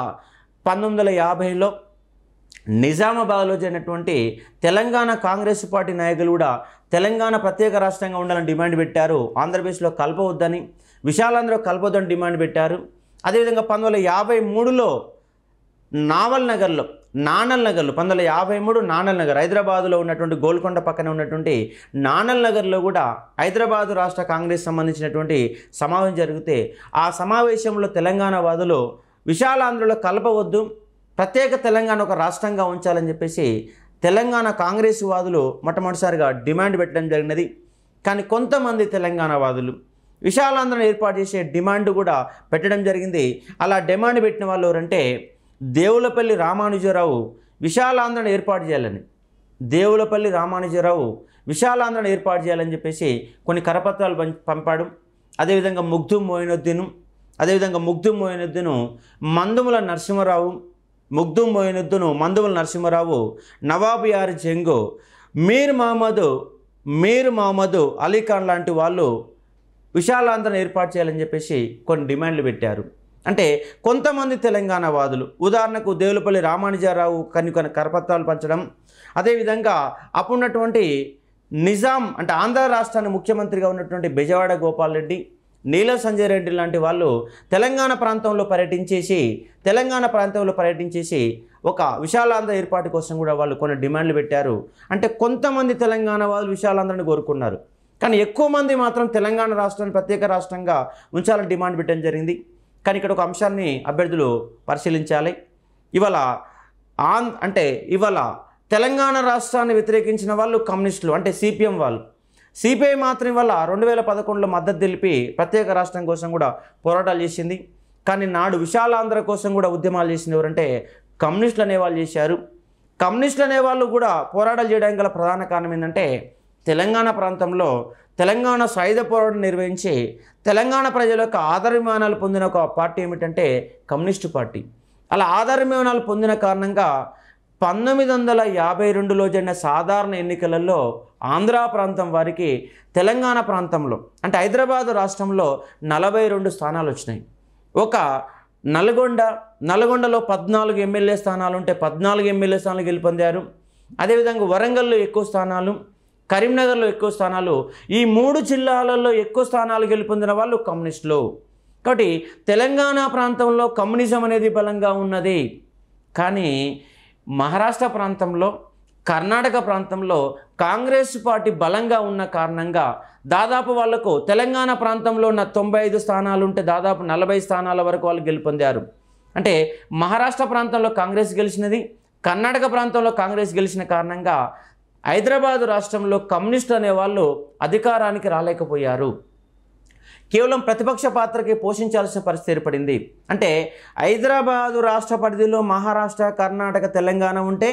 పంతొమ్మిది వందల యాభైలో నిజామాబాద్లో జరిగినటువంటి తెలంగాణ కాంగ్రెస్ పార్టీ నాయకులు కూడా తెలంగాణ ప్రత్యేక రాష్ట్రంగా ఉండాలని డిమాండ్ పెట్టారు ఆంధ్రప్రదేశ్లో కలపవద్దని విశాలాంధ్రలో కలపవద్దని డిమాండ్ పెట్టారు అదేవిధంగా పంతొమ్మిది వందల యాభై మూడులో నావల్ నగర్లో నానల్ నగర్లో పంతొమ్మిది వందల యాభై మూడు నానల్ నగర్ హైదరాబాద్లో ఉన్నటువంటి గోల్కొండ పక్కన ఉన్నటువంటి నానల్ నగర్లో కూడా హైదరాబాదు రాష్ట్ర కాంగ్రెస్ సంబంధించినటువంటి సమావేశం జరిగితే ఆ సమావేశంలో తెలంగాణ వాదులు విశాలాంధ్రలో కలపవద్దు ప్రత్యేక తెలంగాణ ఒక రాష్ట్రంగా ఉంచాలని చెప్పేసి తెలంగాణ కాంగ్రెస్ వాదులు మొట్టమొదటిసారిగా డిమాండ్ పెట్టడం జరిగినది కానీ కొంతమంది తెలంగాణ వాదులు విశాలాంధ్రను ఏర్పాటు చేసే డిమాండ్ కూడా పెట్టడం జరిగింది అలా డిమాండ్ పెట్టిన వాళ్ళు ఎవరంటే దేవులపల్లి రామానుజరావు విశాలాంధ్రను ఏర్పాటు చేయాలని దేవులపల్లి రామానుజరావు విశాలాంధ్రను ఏర్పాటు చేయాలని చెప్పేసి కొన్ని కరపత్రాలు పంపాడు అదేవిధంగా ముగ్ధు మోయినుద్దీను అదేవిధంగా ముగ్ధు మోయినుద్దీను మందుముల నరసింహరావు ముగ్ధు మోయినుద్దును మందుముల నరసింహరావు యారి జంగు మీర్ మహమ్మదు మీర్ మహమ్మదు అలీఖాన్ లాంటి వాళ్ళు విశాలాంధ్రను ఏర్పాటు చేయాలని చెప్పేసి కొన్ని డిమాండ్లు పెట్టారు అంటే కొంతమంది తెలంగాణ వాదులు ఉదాహరణకు దేవులపల్లి రామానుజారావు కొన్ని కొన్ని కరపత్రాలు పంచడం అదేవిధంగా అప్పుడున్నటువంటి నిజాం అంటే ఆంధ్ర రాష్ట్రాన్ని ముఖ్యమంత్రిగా ఉన్నటువంటి బెజవాడ గోపాల్ రెడ్డి నీల సంజయ్ రెడ్డి లాంటి వాళ్ళు తెలంగాణ ప్రాంతంలో పర్యటించేసి తెలంగాణ ప్రాంతంలో పర్యటించేసి ఒక విశాలాంధ్ర ఏర్పాటు కోసం కూడా వాళ్ళు కొన్ని డిమాండ్లు పెట్టారు అంటే కొంతమంది తెలంగాణ వాళ్ళు విశాలాంధ్రని కోరుకున్నారు కానీ ఎక్కువ మంది మాత్రం తెలంగాణ రాష్ట్రాన్ని ప్రత్యేక రాష్ట్రంగా ఉంచాలని డిమాండ్ పెట్టడం జరిగింది కానీ ఇక్కడ ఒక అంశాన్ని అభ్యర్థులు పరిశీలించాలి ఇవాళ ఆన్ అంటే ఇవాళ తెలంగాణ రాష్ట్రాన్ని వ్యతిరేకించిన వాళ్ళు కమ్యూనిస్టులు అంటే సిపిఎం వాళ్ళు సిపిఐ మాత్రం వల్ల రెండు వేల పదకొండులో మద్దతు తెలిపి ప్రత్యేక రాష్ట్రం కోసం కూడా పోరాటాలు చేసింది కానీ నాడు విశాలాంధ్ర కోసం కూడా ఉద్యమాలు చేసింది ఎవరంటే కమ్యూనిస్టులు అనేవాళ్ళు చేశారు కమ్యూనిస్టులు అనేవాళ్ళు కూడా పోరాటాలు చేయడానికి గల ప్రధాన కారణం ఏంటంటే తెలంగాణ ప్రాంతంలో తెలంగాణ సాయుధ పోరాటం నిర్వహించి తెలంగాణ ప్రజల యొక్క విమానాలు పొందిన ఒక పార్టీ ఏమిటంటే కమ్యూనిస్టు పార్టీ అలా విమానాలు పొందిన కారణంగా పంతొమ్మిది వందల యాభై రెండులో జరిగిన సాధారణ ఎన్నికలలో ఆంధ్ర ప్రాంతం వారికి తెలంగాణ ప్రాంతంలో అంటే హైదరాబాద్ రాష్ట్రంలో నలభై రెండు స్థానాలు వచ్చినాయి ఒక నల్గొండ నల్గొండలో పద్నాలుగు ఎమ్మెల్యే స్థానాలు ఉంటే పద్నాలుగు ఎమ్మెల్యే స్థానాలు గెలుపొందారు అదేవిధంగా వరంగల్లో ఎక్కువ స్థానాలు కరీంనగర్లో ఎక్కువ స్థానాలు ఈ మూడు జిల్లాలలో ఎక్కువ స్థానాలు గెలుపొందిన వాళ్ళు కమ్యూనిస్టులు కాబట్టి తెలంగాణ ప్రాంతంలో కమ్యూనిజం అనేది బలంగా ఉన్నది కానీ మహారాష్ట్ర ప్రాంతంలో కర్ణాటక ప్రాంతంలో కాంగ్రెస్ పార్టీ బలంగా ఉన్న కారణంగా దాదాపు వాళ్లకు తెలంగాణ ప్రాంతంలో ఉన్న తొంభై ఐదు స్థానాలు ఉంటే దాదాపు నలభై స్థానాల వరకు వాళ్ళు గెలుపొందారు అంటే మహారాష్ట్ర ప్రాంతంలో కాంగ్రెస్ గెలిచినది కర్ణాటక ప్రాంతంలో కాంగ్రెస్ గెలిచిన కారణంగా హైదరాబాదు రాష్ట్రంలో కమ్యూనిస్ట్ అనేవాళ్ళు అధికారానికి రాలేకపోయారు కేవలం ప్రతిపక్ష పాత్రకి పోషించాల్సిన పరిస్థితి ఏర్పడింది అంటే హైదరాబాదు రాష్ట్ర పరిధిలో మహారాష్ట్ర కర్ణాటక తెలంగాణ ఉంటే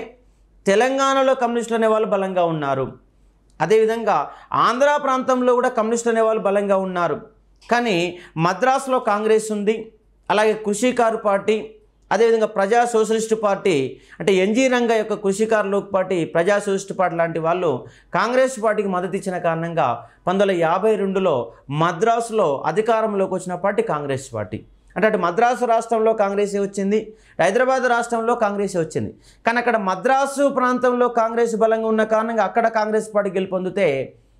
తెలంగాణలో కమ్యూనిస్టులు అనేవాళ్ళు బలంగా ఉన్నారు అదేవిధంగా ఆంధ్ర ప్రాంతంలో కూడా కమ్యూనిస్టులు అనేవాళ్ళు బలంగా ఉన్నారు కానీ మద్రాసులో కాంగ్రెస్ ఉంది అలాగే కృషికారు పార్టీ అదేవిధంగా ప్రజా సోషలిస్టు పార్టీ అంటే ఎన్జీ రంగ యొక్క Krishikar Lok Party Praja Socialist Party లాంటి వాళ్ళు కాంగ్రెస్ పార్టీకి మద్దతు ఇచ్చిన కారణంగా పంతొమ్మిది వందల యాభై రెండులో మద్రాసులో అధికారంలోకి వచ్చిన పార్టీ కాంగ్రెస్ పార్టీ అంటే అటు మద్రాసు రాష్ట్రంలో కాంగ్రెసే వచ్చింది హైదరాబాద్ రాష్ట్రంలో కాంగ్రెసే వచ్చింది కానీ అక్కడ మద్రాసు ప్రాంతంలో కాంగ్రెస్ బలంగా ఉన్న కారణంగా అక్కడ కాంగ్రెస్ పార్టీ గెలుపొందితే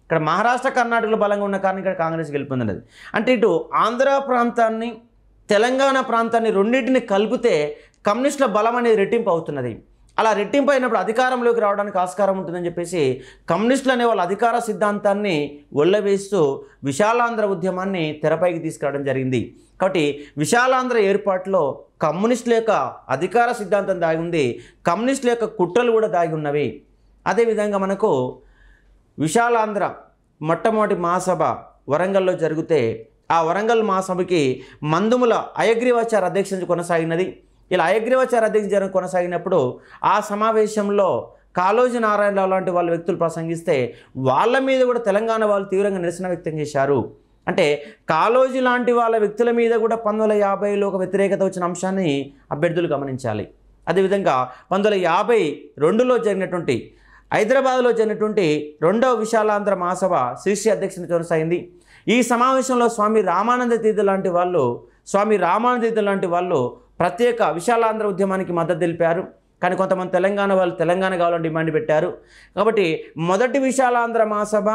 ఇక్కడ మహారాష్ట్ర కర్ణాటకలో బలంగా ఉన్న కారణంగా ఇక్కడ కాంగ్రెస్ గెలుపొందినది అంటే ఇటు ఆంధ్ర ప్రాంతాన్ని తెలంగాణ ప్రాంతాన్ని రెండింటిని కలిపితే కమ్యూనిస్టుల బలం అనేది రెట్టింపు అవుతున్నది అలా రెట్టింపు అయినప్పుడు అధికారంలోకి రావడానికి ఆస్కారం ఉంటుందని చెప్పేసి కమ్యూనిస్టులు అనే వాళ్ళ అధికార సిద్ధాంతాన్ని ఒళ్ళవేస్తూ విశాలాంధ్ర ఉద్యమాన్ని తెరపైకి తీసుకురావడం జరిగింది కాబట్టి విశాలాంధ్ర ఏర్పాటులో కమ్యూనిస్టుల యొక్క అధికార సిద్ధాంతం దాగి ఉంది కమ్యూనిస్టుల యొక్క కుట్రలు కూడా దాగి ఉన్నవి అదేవిధంగా మనకు విశాలాంధ్ర మొట్టమొదటి మహాసభ వరంగల్లో జరిగితే ఆ వరంగల్ మహాసభకి మందుముల అయగ్రీవాచార అధ్యక్షత కొనసాగినది ఇలా అయగ్రీవాచార అధ్యక్ష కొనసాగినప్పుడు ఆ సమావేశంలో కాళోజీ నారాయణరావు లాంటి వాళ్ళ వ్యక్తులు ప్రసంగిస్తే వాళ్ళ మీద కూడా తెలంగాణ వాళ్ళు తీవ్రంగా నిరసన వ్యక్తం చేశారు అంటే కాళోజీ లాంటి వాళ్ళ వ్యక్తుల మీద కూడా పంతొమ్మిది వందల యాభైలో ఒక వ్యతిరేకత వచ్చిన అంశాన్ని అభ్యర్థులు గమనించాలి అదేవిధంగా పంతొమ్మిది వందల యాభై రెండులో జరిగినటువంటి హైదరాబాద్లో జరిగినటువంటి రెండవ విశాలాంధ్ర మహాసభ శిర్షి అధ్యక్షుని కొనసాగింది ఈ సమావేశంలో స్వామి రామానంద తీర్థ లాంటి వాళ్ళు స్వామి రామానంద తీర్థ లాంటి వాళ్ళు ప్రత్యేక విశాలాంధ్ర ఉద్యమానికి మద్దతు తెలిపారు కానీ కొంతమంది తెలంగాణ వాళ్ళు తెలంగాణ కావాలని డిమాండ్ పెట్టారు కాబట్టి మొదటి విశాలాంధ్ర మహాసభ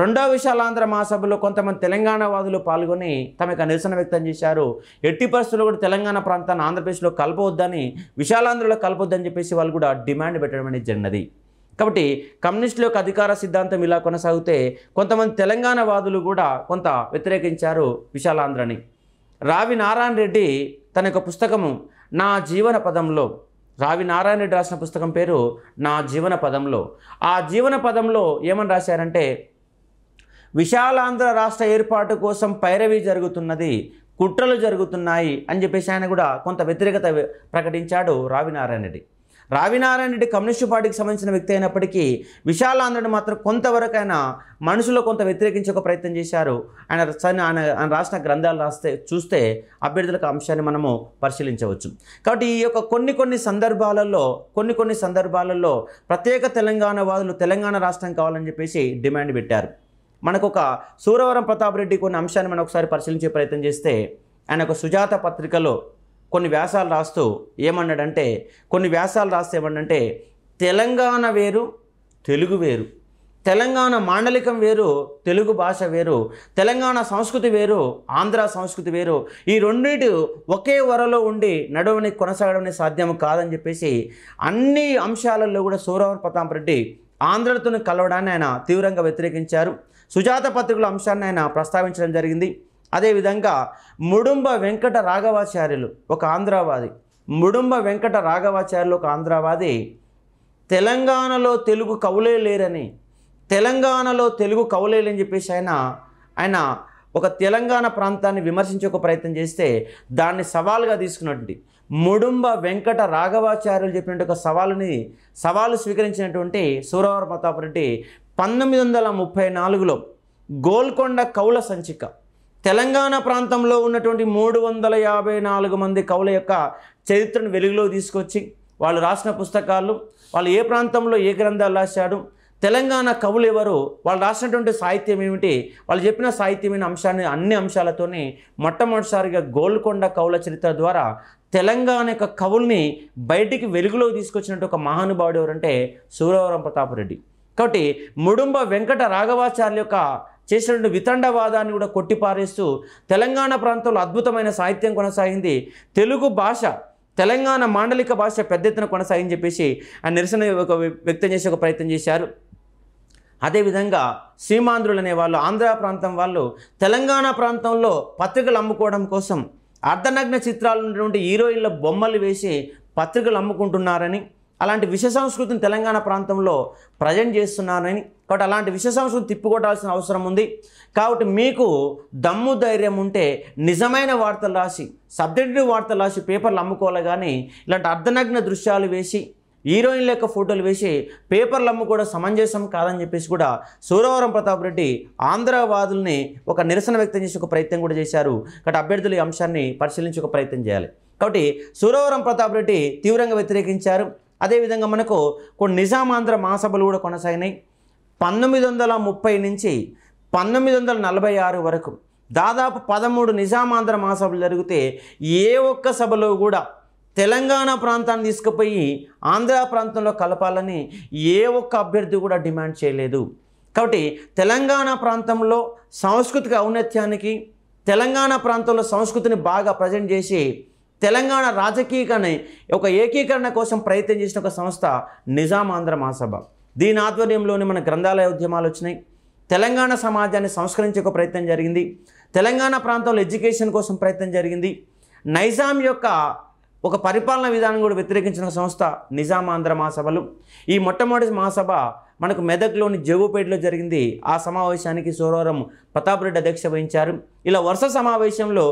రెండవ విశాలాంధ్ర మహాసభలో కొంతమంది తెలంగాణ వాదులు పాల్గొని తమ యొక్క నిరసన వ్యక్తం చేశారు ఎట్టి పరిస్థితుల్లో కూడా తెలంగాణ ప్రాంతాన్ని ఆంధ్రప్రదేశ్లో కలపవద్దని విశాలాంధ్రలో కలపొద్దని చెప్పేసి వాళ్ళు కూడా డిమాండ్ పెట్టడం అనేది జరిగినది కాబట్టి కమ్యూనిస్టుల యొక్క అధికార సిద్ధాంతం ఇలా కొనసాగితే కొంతమంది తెలంగాణ వాదులు కూడా కొంత వ్యతిరేకించారు విశాలాంధ్రని రావి నారాయణ రెడ్డి తన యొక్క పుస్తకము నా జీవన పదంలో రావి నారాయణ రెడ్డి రాసిన పుస్తకం పేరు నా జీవన పదంలో ఆ జీవన పదంలో ఏమని రాశారంటే విశాలాంధ్ర రాష్ట్ర ఏర్పాటు కోసం పైరవి జరుగుతున్నది కుట్రలు జరుగుతున్నాయి అని చెప్పేసి ఆయన కూడా కొంత వ్యతిరేకత ప్రకటించాడు రావి నారాయణ రెడ్డి రావినారాయణ రెడ్డి కమ్యూనిస్టు పార్టీకి సంబంధించిన వ్యక్తి అయినప్పటికీ విశాలాంధ్రుడు మాత్రం కొంతవరకు ఆయన కొంత వ్యతిరేకించే ఒక ప్రయత్నం చేశారు ఆయన ఆయన ఆయన రాసిన గ్రంథాలు రాస్తే చూస్తే అభ్యర్థులకు అంశాన్ని మనము పరిశీలించవచ్చు కాబట్టి ఈ యొక్క కొన్ని కొన్ని సందర్భాలలో కొన్ని కొన్ని సందర్భాలలో ప్రత్యేక తెలంగాణ వాదులు తెలంగాణ రాష్ట్రం కావాలని చెప్పేసి డిమాండ్ పెట్టారు మనకు ఒక సూరవరం ప్రతాప్ రెడ్డి కొన్ని అంశాన్ని మనం ఒకసారి పరిశీలించే ప్రయత్నం చేస్తే ఆయన ఒక సుజాత పత్రికలో కొన్ని వ్యాసాలు రాస్తూ ఏమన్నాడంటే కొన్ని వ్యాసాలు రాస్తే ఏమన్నాడంటే తెలంగాణ వేరు తెలుగు వేరు తెలంగాణ మాండలికం వేరు తెలుగు భాష వేరు తెలంగాణ సంస్కృతి వేరు ఆంధ్ర సంస్కృతి వేరు ఈ రెండింటి ఒకే వరలో ఉండి నడవని కొనసాగడం సాధ్యం కాదని చెప్పేసి అన్ని అంశాలలో కూడా సూరవ ప్రతాప్ రెడ్డి ఆంధ్రతో కలవడాన్ని ఆయన తీవ్రంగా వ్యతిరేకించారు సుజాత పత్రికల అంశాన్ని ఆయన ప్రస్తావించడం జరిగింది అదేవిధంగా ముడుంబ వెంకట రాఘవాచార్యులు ఒక ఆంధ్రావాది ముడుంబ వెంకట రాఘవాచార్యులు ఒక ఆంధ్రావాది తెలంగాణలో తెలుగు కవులే లేరని తెలంగాణలో తెలుగు కవులేలని చెప్పేసి ఆయన ఆయన ఒక తెలంగాణ ప్రాంతాన్ని విమర్శించే ఒక ప్రయత్నం చేస్తే దాన్ని సవాల్గా తీసుకున్నటువంటి ముడుంబ వెంకట రాఘవాచార్యులు చెప్పినట్టు ఒక సవాలుని సవాలు స్వీకరించినటువంటి సూరవర ప్రతాపరెడ్డి పంతొమ్మిది వందల ముప్పై నాలుగులో గోల్కొండ కవుల సంచిక తెలంగాణ ప్రాంతంలో ఉన్నటువంటి మూడు వందల యాభై నాలుగు మంది కవుల యొక్క చరిత్రను వెలుగులో తీసుకొచ్చి వాళ్ళు రాసిన పుస్తకాలు వాళ్ళు ఏ ప్రాంతంలో ఏ గ్రంథాలు రాశాడు తెలంగాణ కవులు ఎవరు వాళ్ళు రాసినటువంటి సాహిత్యం ఏమిటి వాళ్ళు చెప్పిన సాహిత్యమైన అంశాన్ని అన్ని అంశాలతోనే మొట్టమొదటిసారిగా గోల్కొండ కవుల చరిత్ర ద్వారా తెలంగాణ యొక్క కవుల్ని బయటికి వెలుగులో తీసుకొచ్చినట్టు ఒక మహానుభావుడు ఎవరంటే సూర్యవరం ప్రతాపరెడ్డి కాబట్టి ముడుంబ వెంకట రాఘవాచార్య యొక్క చేసినటువంటి వితండవాదాన్ని కూడా కొట్టిపారేస్తూ తెలంగాణ ప్రాంతంలో అద్భుతమైన సాహిత్యం కొనసాగింది తెలుగు భాష తెలంగాణ మాండలిక భాష పెద్ద ఎత్తున కొనసాగని చెప్పేసి ఆయన నిరసన వ్యక్తం చేసే ఒక ప్రయత్నం చేశారు అదేవిధంగా సీమాంధ్రులు అనేవాళ్ళు వాళ్ళు ఆంధ్ర ప్రాంతం వాళ్ళు తెలంగాణ ప్రాంతంలో పత్రికలు అమ్ముకోవడం కోసం అర్ధనగ్న చిత్రాలు ఉన్నటువంటి హీరోయిన్ల బొమ్మలు వేసి పత్రికలు అమ్ముకుంటున్నారని అలాంటి విష సంస్కృతిని తెలంగాణ ప్రాంతంలో ప్రజెంట్ చేస్తున్నారని కాబట్టి అలాంటి విష సంస్కృతిని తిప్పుకోటాల్సిన అవసరం ఉంది కాబట్టి మీకు దమ్ము ధైర్యం ఉంటే నిజమైన వార్తలు రాసి సబ్జెక్టివ్ వార్తలు రాసి పేపర్లు అమ్ముకోవాలి కానీ ఇలాంటి అర్ధనగ్న దృశ్యాలు వేసి హీరోయిన్ల యొక్క ఫోటోలు వేసి పేపర్లు అమ్ము కూడా సమంజసం కాదని చెప్పేసి కూడా సూరవరం ప్రతాప్ రెడ్డి ఆంధ్రవాదుల్ని ఒక నిరసన వ్యక్తం చేసే ఒక ప్రయత్నం కూడా చేశారు కాబట్టి అభ్యర్థులు ఈ అంశాన్ని పరిశీలించే ఒక ప్రయత్నం చేయాలి కాబట్టి సూరవరం ప్రతాప్ రెడ్డి తీవ్రంగా వ్యతిరేకించారు అదేవిధంగా మనకు కొన్ని నిజామాంధ్ర మహాసభలు కూడా కొనసాగినాయి పంతొమ్మిది వందల ముప్పై నుంచి పంతొమ్మిది వందల నలభై ఆరు వరకు దాదాపు పదమూడు నిజామాంధ్ర మహాసభలు జరిగితే ఏ ఒక్క సభలో కూడా తెలంగాణ ప్రాంతాన్ని తీసుకుపోయి ఆంధ్ర ప్రాంతంలో కలపాలని ఏ ఒక్క అభ్యర్థి కూడా డిమాండ్ చేయలేదు కాబట్టి తెలంగాణ ప్రాంతంలో సాంస్కృతిక ఔన్నత్యానికి తెలంగాణ ప్రాంతంలో సంస్కృతిని బాగా ప్రజెంట్ చేసి తెలంగాణ రాజకీయకాన్ని ఒక ఏకీకరణ కోసం ప్రయత్నం చేసిన ఒక సంస్థ నిజాం ఆంధ్ర మహాసభ దీని ఆధ్వర్యంలోనే మన గ్రంథాలయ ఉద్యమాలు వచ్చినాయి తెలంగాణ సమాజాన్ని సంస్కరించే ఒక ప్రయత్నం జరిగింది తెలంగాణ ప్రాంతంలో ఎడ్యుకేషన్ కోసం ప్రయత్నం జరిగింది నైజాం యొక్క ఒక పరిపాలన విధానం కూడా వ్యతిరేకించిన సంస్థ నిజాం ఆంధ్ర మహాసభలు ఈ మొట్టమొదటి మహాసభ మనకు మెదక్లోని జగుపేటలో జరిగింది ఆ సమావేశానికి సోరవరం ప్రతాప్ రెడ్డి అధ్యక్ష వహించారు ఇలా వరుస సమావేశంలో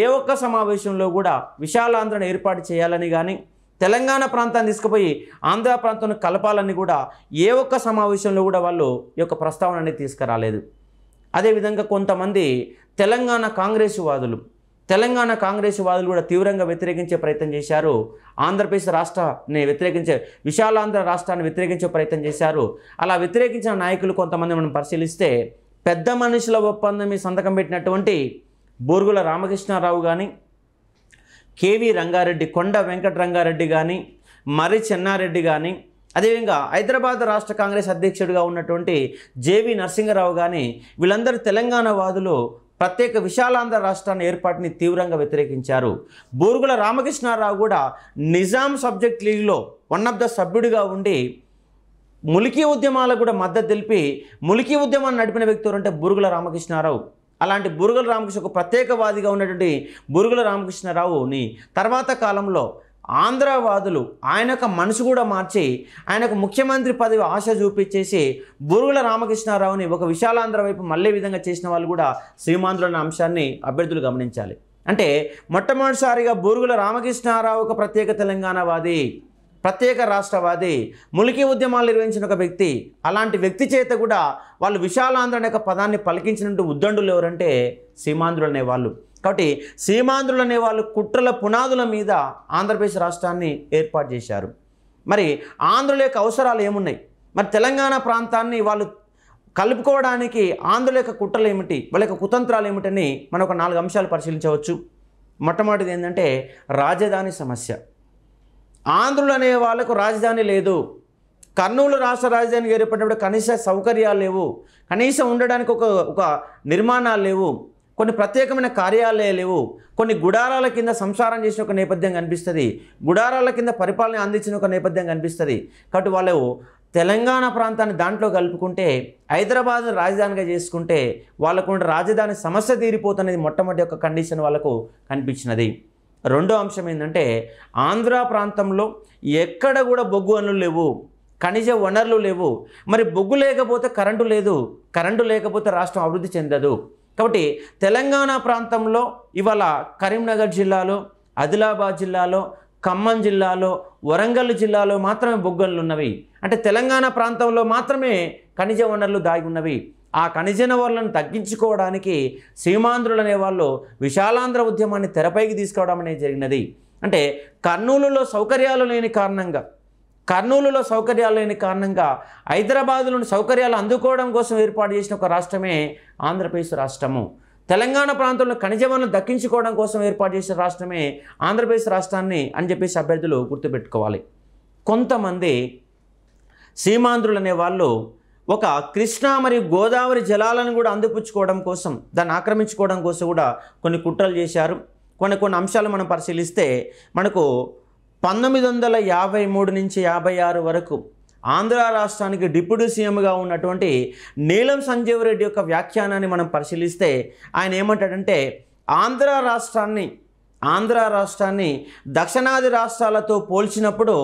ఏ ఒక్క సమావేశంలో కూడా విశాలాంధ్రను ఏర్పాటు చేయాలని కానీ తెలంగాణ ప్రాంతాన్ని తీసుకుపోయి ఆంధ్ర ప్రాంతాన్ని కలపాలని కూడా ఏ ఒక్క సమావేశంలో కూడా వాళ్ళు ఈ యొక్క ప్రస్తావన అనేది తీసుకురాలేదు అదేవిధంగా కొంతమంది తెలంగాణ కాంగ్రెస్ వాదులు తెలంగాణ కాంగ్రెస్ వాదులు కూడా తీవ్రంగా వ్యతిరేకించే ప్రయత్నం చేశారు ఆంధ్రప్రదేశ్ రాష్ట్రాన్ని వ్యతిరేకించే విశాలాంధ్ర రాష్ట్రాన్ని వ్యతిరేకించే ప్రయత్నం చేశారు అలా వ్యతిరేకించిన నాయకులు కొంతమంది మనం పరిశీలిస్తే పెద్ద మనుషుల ఒప్పందం మీద సంతకం పెట్టినటువంటి బోర్గుల రామకృష్ణారావు కానీ కేవీ రంగారెడ్డి కొండ వెంకట రంగారెడ్డి కానీ మరి చెన్నారెడ్డి కానీ అదేవిధంగా హైదరాబాద్ రాష్ట్ర కాంగ్రెస్ అధ్యక్షుడిగా ఉన్నటువంటి జేవి నరసింహరావు కానీ వీళ్ళందరూ తెలంగాణ వాదులు ప్రత్యేక విశాలాంధ్ర రాష్ట్రాన్ని ఏర్పాటుని తీవ్రంగా వ్యతిరేకించారు బూరుగుల రామకృష్ణారావు కూడా నిజాం సబ్జెక్ట్ లీగ్లో వన్ ఆఫ్ ద సభ్యుడిగా ఉండి ములికీ ఉద్యమాలకు కూడా మద్దతు తెలిపి ములికీ ఉద్యమాన్ని నడిపిన వ్యక్తి ఎవరంటే బురుగుల రామకృష్ణారావు అలాంటి బురుగుల రామకృష్ణ ఒక ప్రత్యేకవాదిగా ఉన్నటువంటి బురుగుల రామకృష్ణారావుని తర్వాత కాలంలో ఆంధ్రవాదులు ఆయన యొక్క మనసు కూడా మార్చి ఆయనకు ముఖ్యమంత్రి పదవి ఆశ చూపించేసి బురుగుల రామకృష్ణారావుని ఒక విశాలాంధ్ర వైపు మళ్ళీ విధంగా చేసిన వాళ్ళు కూడా శ్రీమాంధ్రులన్న అంశాన్ని అభ్యర్థులు గమనించాలి అంటే మొట్టమొదటిసారిగా బూరుగుల రామకృష్ణారావు ఒక ప్రత్యేక తెలంగాణవాది ప్రత్యేక రాష్ట్రవాది ములికి ఉద్యమాలు నిర్వహించిన ఒక వ్యక్తి అలాంటి వ్యక్తి చేత కూడా వాళ్ళు విశాలాంధ్ర అనే పదాన్ని పలికించినట్టు ఉద్దండులు ఎవరంటే సీమాంధ్రులు అనేవాళ్ళు కాబట్టి సీమాంధ్రులు అనే వాళ్ళు కుట్రల పునాదుల మీద ఆంధ్రప్రదేశ్ రాష్ట్రాన్ని ఏర్పాటు చేశారు మరి ఆంధ్రుల యొక్క అవసరాలు ఏమున్నాయి మరి తెలంగాణ ప్రాంతాన్ని వాళ్ళు కలుపుకోవడానికి ఆంధ్రుల యొక్క కుట్రలు ఏమిటి వాళ్ళ యొక్క కుతంత్రాలు ఏమిటని మనం ఒక నాలుగు అంశాలు పరిశీలించవచ్చు మొట్టమొదటిది ఏంటంటే రాజధాని సమస్య ఆంధ్రులు అనే వాళ్ళకు రాజధాని లేదు కర్నూలు రాష్ట్ర రాజధాని ఏర్పడినప్పుడు కనీస సౌకర్యాలు లేవు కనీసం ఉండడానికి ఒక ఒక నిర్మాణాలు లేవు కొన్ని ప్రత్యేకమైన కార్యాలయాలు కొన్ని గుడారాల కింద సంసారం చేసిన ఒక నేపథ్యం కనిపిస్తుంది గుడారాల కింద పరిపాలన అందించిన ఒక నేపథ్యం కనిపిస్తుంది కాబట్టి వాళ్ళు తెలంగాణ ప్రాంతాన్ని దాంట్లో కలుపుకుంటే హైదరాబాద్ రాజధానిగా చేసుకుంటే వాళ్ళకు రాజధాని సమస్య తీరిపోతున్నది మొట్టమొదటి ఒక కండిషన్ వాళ్ళకు కనిపించినది రెండో అంశం ఏంటంటే ఆంధ్ర ప్రాంతంలో ఎక్కడ కూడా బొగ్గు అనులు లేవు ఖనిజ వనరులు లేవు మరి బొగ్గు లేకపోతే కరెంటు లేదు కరెంటు లేకపోతే రాష్ట్రం అభివృద్ధి చెందదు కాబట్టి తెలంగాణ ప్రాంతంలో ఇవాళ కరీంనగర్ జిల్లాలో ఆదిలాబాద్ జిల్లాలో ఖమ్మం జిల్లాలో వరంగల్ జిల్లాలో మాత్రమే బొగ్గలు ఉన్నవి అంటే తెలంగాణ ప్రాంతంలో మాత్రమే ఖనిజ వనరులు దాగి ఉన్నవి ఆ ఖనిజ వనరులను తగ్గించుకోవడానికి సీమాంధ్రులు అనేవాళ్ళు విశాలాంధ్ర ఉద్యమాన్ని తెరపైకి తీసుకోవడం అనేది జరిగినది అంటే కర్నూలులో సౌకర్యాలు లేని కారణంగా కర్నూలులో సౌకర్యాలు లేని కారణంగా హైదరాబాదులోని సౌకర్యాలు అందుకోవడం కోసం ఏర్పాటు చేసిన ఒక రాష్ట్రమే ఆంధ్రప్రదేశ్ రాష్ట్రము తెలంగాణ ప్రాంతంలో ఖనిజ వనరులు దక్కించుకోవడం కోసం ఏర్పాటు చేసిన రాష్ట్రమే ఆంధ్రప్రదేశ్ రాష్ట్రాన్ని అని చెప్పేసి అభ్యర్థులు గుర్తుపెట్టుకోవాలి కొంతమంది సీమాంధ్రులు అనే వాళ్ళు ఒక కృష్ణా మరియు గోదావరి జలాలను కూడా అందిపుచ్చుకోవడం కోసం దాన్ని ఆక్రమించుకోవడం కోసం కూడా కొన్ని కుట్రలు చేశారు కొన్ని కొన్ని అంశాలు మనం పరిశీలిస్తే మనకు పంతొమ్మిది వందల యాభై మూడు నుంచి యాభై ఆరు వరకు ఆంధ్ర రాష్ట్రానికి డిప్యూటీ సీఎంగా ఉన్నటువంటి నీలం రెడ్డి యొక్క వ్యాఖ్యానాన్ని మనం పరిశీలిస్తే ఆయన ఏమంటాడంటే ఆంధ్ర రాష్ట్రాన్ని ఆంధ్ర రాష్ట్రాన్ని దక్షిణాది రాష్ట్రాలతో పోల్చినప్పుడు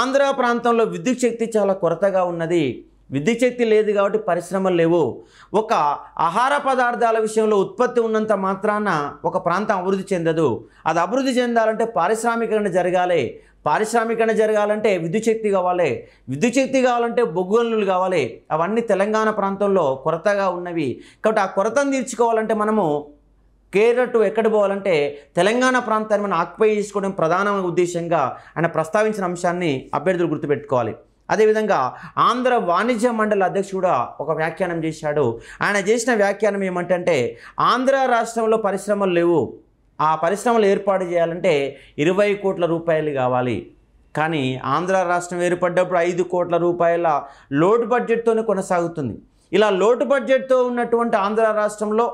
ఆంధ్ర ప్రాంతంలో విద్యుత్ శక్తి చాలా కొరతగా ఉన్నది విద్యుత్ శక్తి లేదు కాబట్టి పరిశ్రమలు లేవు ఒక ఆహార పదార్థాల విషయంలో ఉత్పత్తి ఉన్నంత మాత్రాన ఒక ప్రాంతం అభివృద్ధి చెందదు అది అభివృద్ధి చెందాలంటే పారిశ్రామికరణ జరగాలి పారిశ్రామికరణ జరగాలంటే శక్తి కావాలి శక్తి కావాలంటే బొగ్గులు కావాలి అవన్నీ తెలంగాణ ప్రాంతంలో కొరతగా ఉన్నవి కాబట్టి ఆ కొరతను తీర్చుకోవాలంటే మనము కేరట్ ఎక్కడ పోవాలంటే తెలంగాణ ప్రాంతాన్ని మనం ఆక్యుపై చేసుకోవడం ప్రధాన ఉద్దేశంగా ఆయన ప్రస్తావించిన అంశాన్ని అభ్యర్థులు గుర్తుపెట్టుకోవాలి అదేవిధంగా ఆంధ్ర వాణిజ్య మండలి అధ్యక్షుడు కూడా ఒక వ్యాఖ్యానం చేశాడు ఆయన చేసిన వ్యాఖ్యానం ఏమంటంటే ఆంధ్ర రాష్ట్రంలో పరిశ్రమలు లేవు ఆ పరిశ్రమలు ఏర్పాటు చేయాలంటే ఇరవై కోట్ల రూపాయలు కావాలి కానీ ఆంధ్ర రాష్ట్రం ఏర్పడ్డప్పుడు ఐదు కోట్ల రూపాయల లోటు బడ్జెట్తోనే కొనసాగుతుంది ఇలా లోటు బడ్జెట్తో ఉన్నటువంటి ఆంధ్ర రాష్ట్రంలో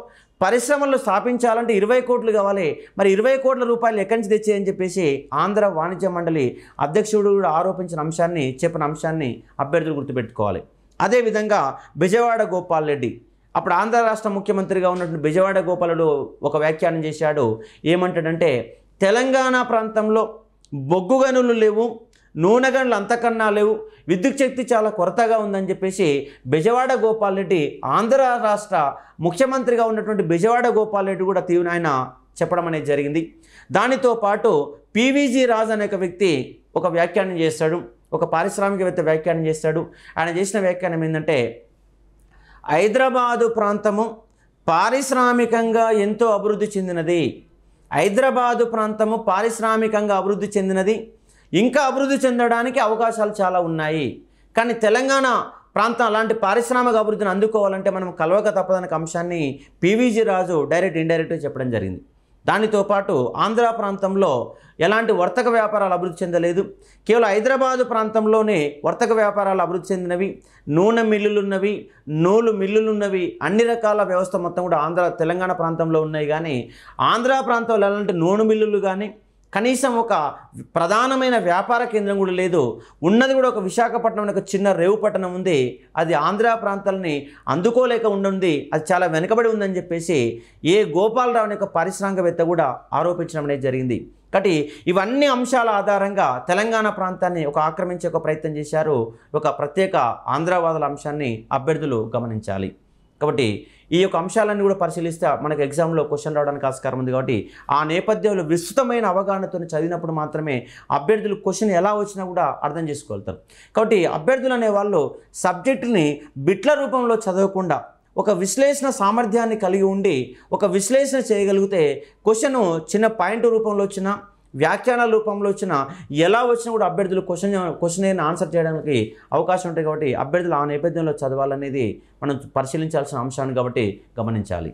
పరిశ్రమలు స్థాపించాలంటే ఇరవై కోట్లు కావాలి మరి ఇరవై కోట్ల రూపాయలు ఎక్కడి నుంచి తెచ్చేయని చెప్పేసి ఆంధ్ర వాణిజ్య మండలి అధ్యక్షుడు కూడా ఆరోపించిన అంశాన్ని చెప్పిన అంశాన్ని అభ్యర్థులు గుర్తుపెట్టుకోవాలి అదేవిధంగా బిజవాడ గోపాల్ రెడ్డి అప్పుడు ఆంధ్ర రాష్ట్ర ముఖ్యమంత్రిగా ఉన్నటువంటి బిజవాడ గోపాలుడు ఒక వ్యాఖ్యానం చేశాడు ఏమంటాడంటే తెలంగాణ ప్రాంతంలో బొగ్గు గనులు లేవు నూనె గనులు అంతకన్నా లేవు విద్యుత్ శక్తి చాలా కొరతగా ఉందని చెప్పేసి బెజవాడ గోపాల్ రెడ్డి ఆంధ్ర రాష్ట్ర ముఖ్యమంత్రిగా ఉన్నటువంటి బెజవాడ గోపాల్ రెడ్డి కూడా తీవ్ర ఆయన చెప్పడం అనేది జరిగింది దానితో పాటు పీవీజీ రాజ్ అనే ఒక వ్యక్తి ఒక వ్యాఖ్యానం చేస్తాడు ఒక పారిశ్రామికవేత్త వ్యాఖ్యానం చేస్తాడు ఆయన చేసిన వ్యాఖ్యానం ఏంటంటే హైదరాబాదు ప్రాంతము పారిశ్రామికంగా ఎంతో అభివృద్ధి చెందినది హైదరాబాదు ప్రాంతము పారిశ్రామికంగా అభివృద్ధి చెందినది ఇంకా అభివృద్ధి చెందడానికి అవకాశాలు చాలా ఉన్నాయి కానీ తెలంగాణ ప్రాంతం అలాంటి పారిశ్రామిక అభివృద్ధిని అందుకోవాలంటే మనం కలవక తప్పదనే అంశాన్ని పీవీజీ రాజు డైరెక్ట్ ఇండైరెక్ట్గా చెప్పడం జరిగింది దానితో పాటు ఆంధ్ర ప్రాంతంలో ఎలాంటి వర్తక వ్యాపారాలు అభివృద్ధి చెందలేదు కేవలం హైదరాబాదు ప్రాంతంలోనే వర్తక వ్యాపారాలు అభివృద్ధి చెందినవి నూనె మిల్లులున్నవి నూలు మిల్లులున్నవి అన్ని రకాల వ్యవస్థ మొత్తం కూడా ఆంధ్ర తెలంగాణ ప్రాంతంలో ఉన్నాయి కానీ ఆంధ్ర ప్రాంతంలో ఎలాంటి నూనె మిల్లులు కానీ కనీసం ఒక ప్రధానమైన వ్యాపార కేంద్రం కూడా లేదు ఉన్నది కూడా ఒక విశాఖపట్నం ఒక చిన్న రేవు పట్టణం ఉంది అది ఆంధ్ర ప్రాంతాలని అందుకోలేక ఉండుంది అది చాలా వెనుకబడి ఉందని చెప్పేసి ఏ గోపాలరావు యొక్క పారిశ్రామికవేత్త కూడా ఆరోపించడం అనేది జరిగింది కాబట్టి ఇవన్నీ అంశాల ఆధారంగా తెలంగాణ ప్రాంతాన్ని ఒక ఆక్రమించే ఒక ప్రయత్నం చేశారు ఒక ప్రత్యేక ఆంధ్రవాదుల అంశాన్ని అభ్యర్థులు గమనించాలి కాబట్టి ఈ యొక్క అంశాలన్నీ కూడా పరిశీలిస్తే మనకు ఎగ్జామ్లో క్వశ్చన్ రావడానికి ఆస్కారం ఉంది కాబట్టి ఆ నేపథ్యంలో విస్తృతమైన అవగాహనతో చదివినప్పుడు మాత్రమే అభ్యర్థులు క్వశ్చన్ ఎలా వచ్చినా కూడా అర్థం చేసుకోగలుగుతారు కాబట్టి అభ్యర్థులు అనేవాళ్ళు సబ్జెక్టుని బిట్ల రూపంలో చదవకుండా ఒక విశ్లేషణ సామర్థ్యాన్ని కలిగి ఉండి ఒక విశ్లేషణ చేయగలిగితే క్వశ్చను చిన్న పాయింట్ రూపంలో వచ్చినా వ్యాఖ్యాన రూపంలో వచ్చిన ఎలా వచ్చినా కూడా అభ్యర్థులు క్వశ్చన్ క్వశ్చన్ ఆన్సర్ చేయడానికి అవకాశం ఉంటాయి కాబట్టి అభ్యర్థులు ఆ నేపథ్యంలో చదవాలనేది మనం పరిశీలించాల్సిన అంశాన్ని కాబట్టి గమనించాలి